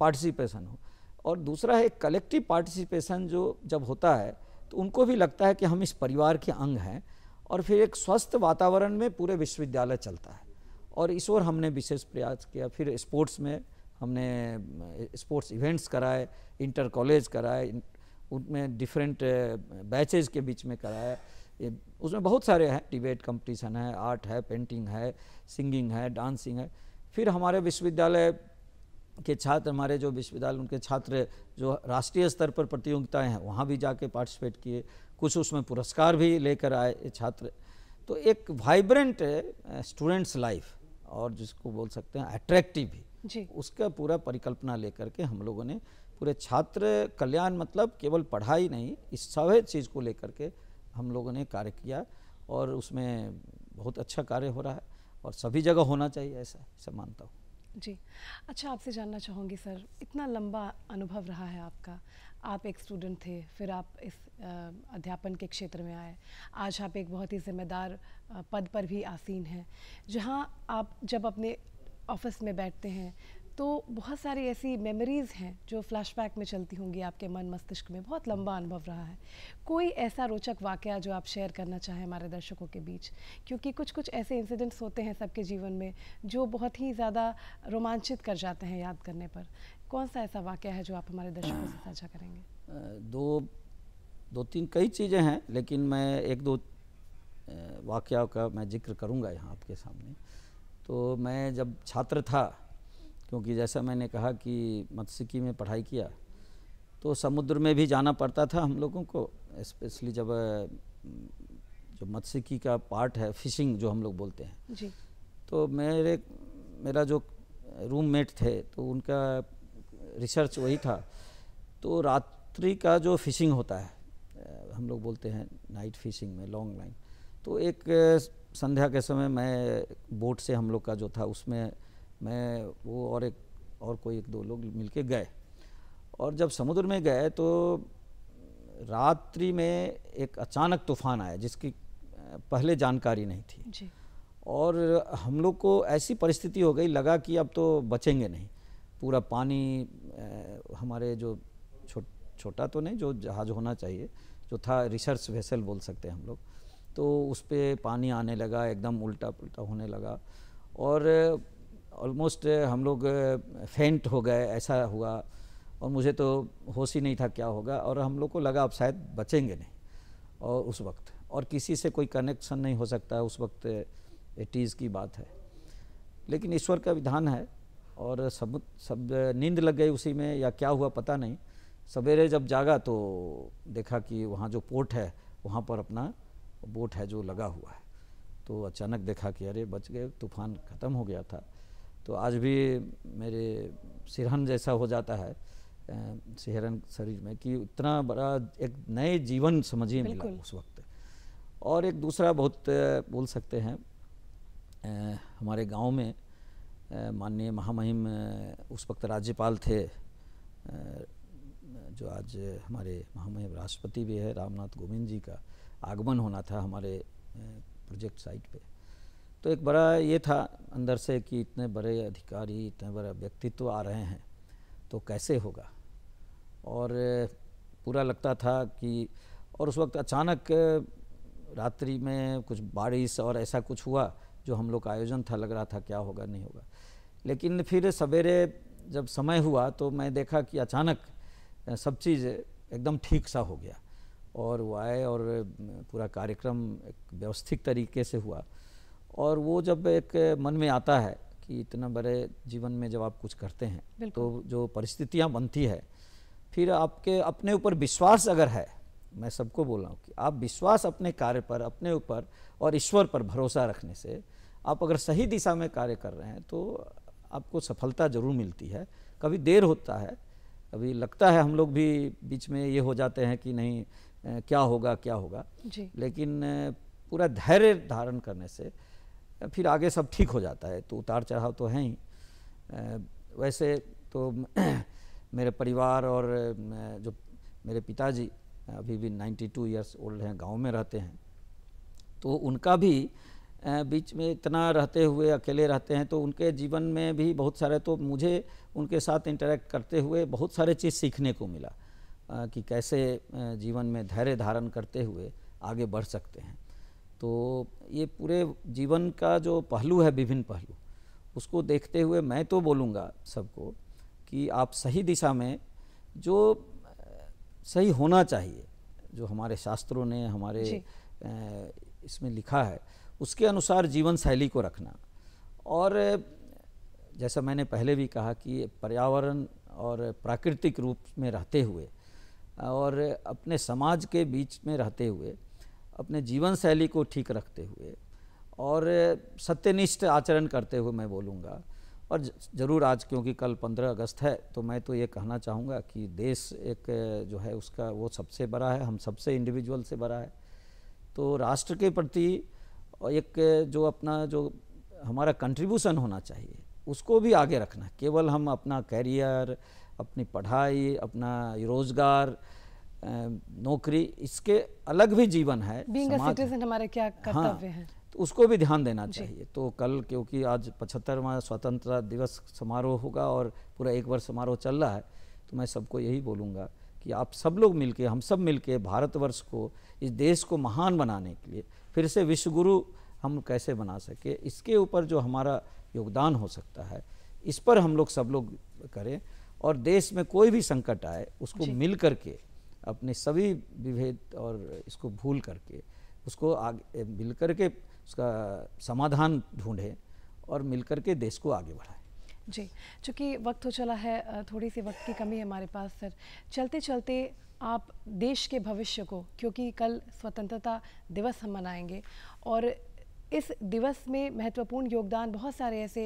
पार्टिसिपेशन हो और दूसरा है कलेक्टिव पार्टिसिपेशन जो जब होता है तो उनको भी लगता है कि हम इस परिवार के अंग हैं और फिर एक स्वस्थ वातावरण में पूरे विश्वविद्यालय चलता है और इस ओर हमने विशेष प्रयास किया फिर स्पोर्ट्स में हमने स्पोर्ट्स इवेंट्स कराए इंटर कॉलेज कराए उनमें डिफरेंट बैचेज के बीच में कराया उसमें बहुत सारे हैं डिबेट कंपटीशन है आर्ट है पेंटिंग है सिंगिंग है डांसिंग है फिर हमारे विश्वविद्यालय के छात्र हमारे जो विश्वविद्यालय उनके छात्र जो राष्ट्रीय स्तर पर प्रतियोगिताएं हैं वहाँ भी जाके पार्टिसिपेट किए कुछ उसमें पुरस्कार भी लेकर आए छात्र तो एक वाइब्रेंट स्टूडेंट्स लाइफ और जिसको बोल सकते हैं अट्रैक्टिव भी जी उसका पूरा परिकल्पना लेकर के हम लोगों ने पूरे छात्र कल्याण मतलब केवल पढ़ाई नहीं इस सभी चीज़ को लेकर के हम लोगों ने कार्य किया और उसमें बहुत अच्छा कार्य हो रहा है और सभी जगह होना चाहिए ऐसा ऐसा मानता हूँ जी अच्छा आपसे जानना चाहूँगी सर इतना लंबा अनुभव रहा है आपका आप एक स्टूडेंट थे फिर आप इस अध्यापन के क्षेत्र में आए आज आप एक बहुत ही जिम्मेदार पद पर भी आसीन हैं जहाँ आप जब अपने ऑफिस में बैठते हैं तो बहुत सारी ऐसी मेमोरीज़ हैं जो फ्लैशबैक में चलती होंगी आपके मन मस्तिष्क में बहुत लंबा अनुभव रहा है कोई ऐसा रोचक वाक्य जो आप शेयर करना चाहें हमारे दर्शकों के बीच क्योंकि कुछ कुछ ऐसे इंसिडेंट्स होते हैं सबके जीवन में जो बहुत ही ज़्यादा रोमांचित कर जाते हैं याद करने पर कौन सा ऐसा वाक़ है जो आप हमारे दर्शकों से साझा करेंगे दो दो तीन कई चीज़ें हैं लेकिन मैं एक दो वाक्यों का मैं जिक्र करूँगा यहाँ आपके सामने तो मैं जब छात्र था क्योंकि जैसा मैंने कहा कि मत्स्यकी में पढ़ाई किया तो समुद्र में भी जाना पड़ता था हम लोगों को स्पेशली जब जो मत्स्यकी का पार्ट है फिशिंग जो हम लोग बोलते हैं जी। तो मेरे मेरा जो रूममेट थे तो उनका रिसर्च वही था तो रात्रि का जो फिशिंग होता है हम लोग बोलते हैं नाइट फिशिंग में लॉन्ग लाइन तो एक संध्या के समय मैं बोट से हम लोग का जो था उसमें मैं वो और एक और कोई एक दो लोग मिलके गए और जब समुद्र में गए तो रात्रि में एक अचानक तूफान आया जिसकी पहले जानकारी नहीं थी जी। और हम लोग को ऐसी परिस्थिति हो गई लगा कि अब तो बचेंगे नहीं पूरा पानी हमारे जो छो, छोटा तो नहीं जो जहाज़ होना चाहिए जो था रिसर्च वेसल बोल सकते हैं हम लोग तो उस पर पानी आने लगा एकदम उल्टा पुल्टा होने लगा और ऑलमोस्ट uh, हम लोग फेंट uh, हो गए ऐसा हुआ और मुझे तो होश ही नहीं था क्या होगा और हम लोग को लगा अब शायद बचेंगे नहीं और उस वक्त और किसी से कोई कनेक्शन नहीं हो सकता उस वक्त एटीज़ uh, की बात है लेकिन ईश्वर का विधान है और सब सब नींद लग गई उसी में या क्या हुआ पता नहीं सवेरे जब जागा तो देखा कि वहाँ जो पोर्ट है वहाँ पर अपना बोट है जो लगा हुआ है तो अचानक देखा कि अरे बच गए तूफान ख़त्म हो गया था तो आज भी मेरे सिरहन जैसा हो जाता है सिहरन शरीर में कि उतना बड़ा एक नए जीवन समझिए मिला उस वक्त और एक दूसरा बहुत बोल सकते हैं हमारे गांव में माननीय महामहिम उस वक्त राज्यपाल थे जो आज हमारे महामहिम राष्ट्रपति भी है रामनाथ कोविंद जी का आगमन होना था हमारे प्रोजेक्ट साइट पे तो एक बड़ा ये था अंदर से कि इतने बड़े अधिकारी इतने बड़े व्यक्तित्व आ रहे हैं तो कैसे होगा और पूरा लगता था कि और उस वक्त अचानक रात्रि में कुछ बारिश और ऐसा कुछ हुआ जो हम लोग का आयोजन था लग रहा था क्या होगा नहीं होगा लेकिन फिर सवेरे जब समय हुआ तो मैं देखा कि अचानक सब चीज़ एकदम ठीक सा हो गया और वो आए और पूरा कार्यक्रम एक व्यवस्थित तरीके से हुआ और वो जब एक मन में आता है कि इतना बड़े जीवन में जब आप कुछ करते हैं तो जो परिस्थितियाँ बनती है फिर आपके अपने ऊपर विश्वास अगर है मैं सबको बोल रहा हूँ कि आप विश्वास अपने कार्य पर अपने ऊपर और ईश्वर पर भरोसा रखने से आप अगर सही दिशा में कार्य कर रहे हैं तो आपको सफलता ज़रूर मिलती है कभी देर होता है कभी लगता है हम लोग भी बीच में ये हो जाते हैं कि नहीं क्या होगा क्या होगा लेकिन पूरा धैर्य धारण करने से फिर आगे सब ठीक हो जाता है तो उतार चढ़ाव तो हैं ही वैसे तो <clears throat> मेरे परिवार और जो मेरे पिताजी अभी भी 92 टू ईयर्स ओल्ड हैं गांव में रहते हैं तो उनका भी बीच में इतना रहते हुए अकेले रहते हैं तो उनके जीवन में भी बहुत सारे तो मुझे उनके साथ इंटरेक्ट करते हुए बहुत सारे चीज़ सीखने को मिला कि कैसे जीवन में धैर्य धारण करते हुए आगे बढ़ सकते हैं तो ये पूरे जीवन का जो पहलू है विभिन्न पहलू उसको देखते हुए मैं तो बोलूँगा सबको कि आप सही दिशा में जो सही होना चाहिए जो हमारे शास्त्रों ने हमारे इसमें लिखा है उसके अनुसार जीवन शैली को रखना और जैसा मैंने पहले भी कहा कि पर्यावरण और प्राकृतिक रूप में रहते हुए और अपने समाज के बीच में रहते हुए अपने जीवन शैली को ठीक रखते हुए और सत्यनिष्ठ आचरण करते हुए मैं बोलूँगा और ज़रूर आज क्योंकि कल 15 अगस्त है तो मैं तो ये कहना चाहूँगा कि देश एक जो है उसका वो सबसे बड़ा है हम सबसे इंडिविजुअल से बड़ा है तो राष्ट्र के प्रति एक जो अपना जो हमारा कंट्रीब्यूशन होना चाहिए उसको भी आगे रखना केवल हम अपना कैरियर अपनी पढ़ाई अपना रोज़गार नौकरी इसके अलग भी जीवन है सिटीजन हमारे क्या हाँ, कर्तव्य हाँ, तो उसको भी ध्यान देना चाहिए तो कल क्योंकि आज पचहत्तरवा स्वतंत्रता दिवस समारोह होगा और पूरा एक वर्ष समारोह चल रहा है तो मैं सबको यही बोलूँगा कि आप सब लोग मिलके हम सब मिलके भारतवर्ष को इस देश को महान बनाने के लिए फिर से विश्वगुरु हम कैसे बना सके इसके ऊपर जो हमारा योगदान हो सकता है इस पर हम लोग सब लोग करें और देश में कोई भी संकट आए उसको मिल करके अपने सभी विभेद और इसको भूल करके उसको आगे मिल करके उसका समाधान ढूंढें और मिल करके देश को आगे बढ़ाएं जी चूँकि वक्त हो तो चला है थोड़ी सी वक्त की कमी है हमारे पास सर चलते चलते आप देश के भविष्य को क्योंकि कल स्वतंत्रता दिवस हम मनाएंगे और इस दिवस में महत्वपूर्ण योगदान बहुत सारे ऐसे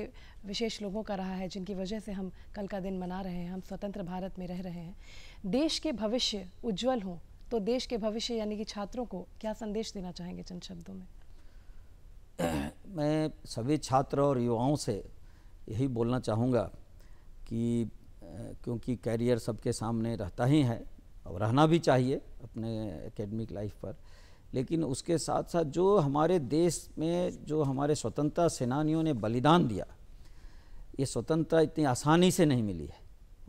विशेष लोगों का रहा है जिनकी वजह से हम कल का दिन मना रहे हैं हम स्वतंत्र भारत में रह रहे हैं देश के भविष्य उज्जवल हों तो देश के भविष्य यानी कि छात्रों को क्या संदेश देना चाहेंगे चंद शब्दों में <clears throat> मैं सभी छात्र और युवाओं से यही बोलना चाहूँगा कि क्योंकि कैरियर सबके सामने रहता ही है और रहना भी चाहिए अपने एकेडमिक लाइफ पर लेकिन उसके साथ साथ जो हमारे देश में जो हमारे स्वतंत्रता सेनानियों ने बलिदान दिया ये स्वतंत्रता इतनी आसानी से नहीं मिली है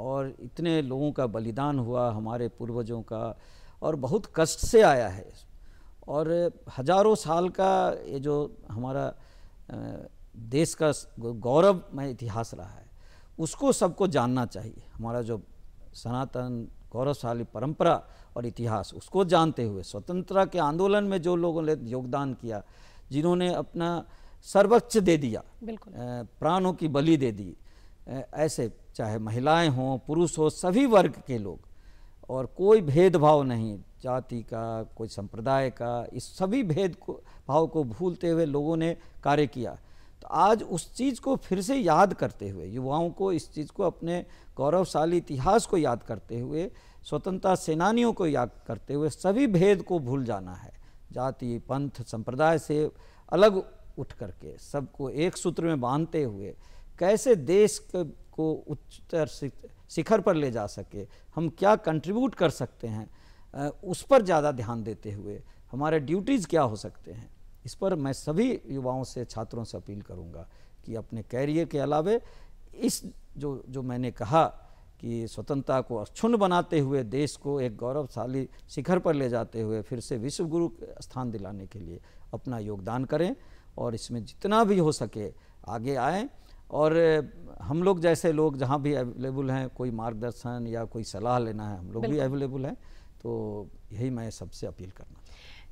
और इतने लोगों का बलिदान हुआ हमारे पूर्वजों का और बहुत कष्ट से आया है और हजारों साल का ये जो हमारा देश का गौरवमय इतिहास रहा है उसको सबको जानना चाहिए हमारा जो सनातन गौरवशाली परंपरा और इतिहास उसको जानते हुए स्वतंत्रता के आंदोलन में जो लोगों ने योगदान किया जिन्होंने अपना सर्वोच्च दे दिया प्राणों की बलि दे दी ऐसे चाहे महिलाएं हों पुरुष हो सभी वर्ग के लोग और कोई भेदभाव नहीं जाति का कोई संप्रदाय का इस सभी भेद को भाव को भूलते हुए लोगों ने कार्य किया तो आज उस चीज़ को फिर से याद करते हुए युवाओं को इस चीज़ को अपने गौरवशाली इतिहास को याद करते हुए स्वतंत्रता सेनानियों को याद करते हुए सभी भेद को भूल जाना है जाति पंथ संप्रदाय से अलग उठ करके सबको एक सूत्र में बांधते हुए कैसे देश को उच्चतर शिखर पर ले जा सके हम क्या कंट्रीब्यूट कर सकते हैं उस पर ज़्यादा ध्यान देते हुए हमारे ड्यूटीज़ क्या हो सकते हैं इस पर मैं सभी युवाओं से छात्रों से अपील करूँगा कि अपने कैरियर के अलावे इस जो जो मैंने कहा कि स्वतंत्रता को अक्षुण बनाते हुए देश को एक गौरवशाली शिखर पर ले जाते हुए फिर से विश्व गुरु स्थान दिलाने के लिए अपना योगदान करें और इसमें जितना भी हो सके आगे आए और हम लोग जैसे लोग जहाँ भी अवेलेबल हैं कोई मार्गदर्शन या कोई सलाह लेना है हम लोग भी अवेलेबल हैं तो यही मैं सबसे अपील करना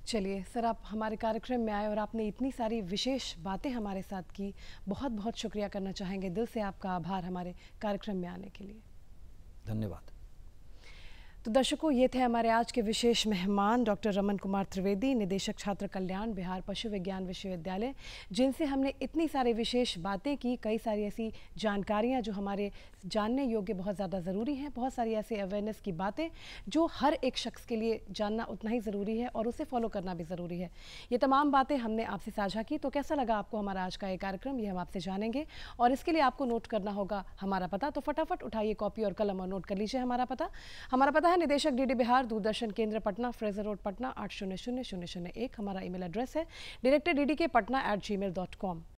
चलिए सर आप हमारे कार्यक्रम में आए और आपने इतनी सारी विशेष बातें हमारे साथ की बहुत बहुत शुक्रिया करना चाहेंगे दिल से आपका आभार हमारे कार्यक्रम में आने के लिए धन्यवाद तो दर्शकों ये थे हमारे आज के विशेष मेहमान डॉक्टर रमन कुमार त्रिवेदी निदेशक छात्र कल्याण बिहार पशु विज्ञान विश्वविद्यालय जिनसे हमने इतनी सारी विशेष बातें की कई सारी ऐसी जानकारियां जो हमारे जानने योग्य बहुत ज़्यादा ज़रूरी हैं बहुत सारी ऐसी अवेयरनेस की बातें जो हर एक शख्स के लिए जानना उतना ही ज़रूरी है और उसे फॉलो करना भी ज़रूरी है ये तमाम बातें हमने आपसे साझा की तो कैसा लगा आपको हमारा आज का ये कार्यक्रम ये हम आपसे जानेंगे और इसके लिए आपको नोट करना होगा हमारा पता तो फटाफट उठाइए कॉपी और कलम और नोट कर लीजिए हमारा पता हमारा पता सह निदेशक डीडी बिहार दूरदर्शन केंद्र पटना फ्रेजर रोड पटना आठ शून्य शून्य शून्य शून्य एक हमारा ईमेल एड्रेस है डायरेक्टर डीडी के Patna at gmail dot com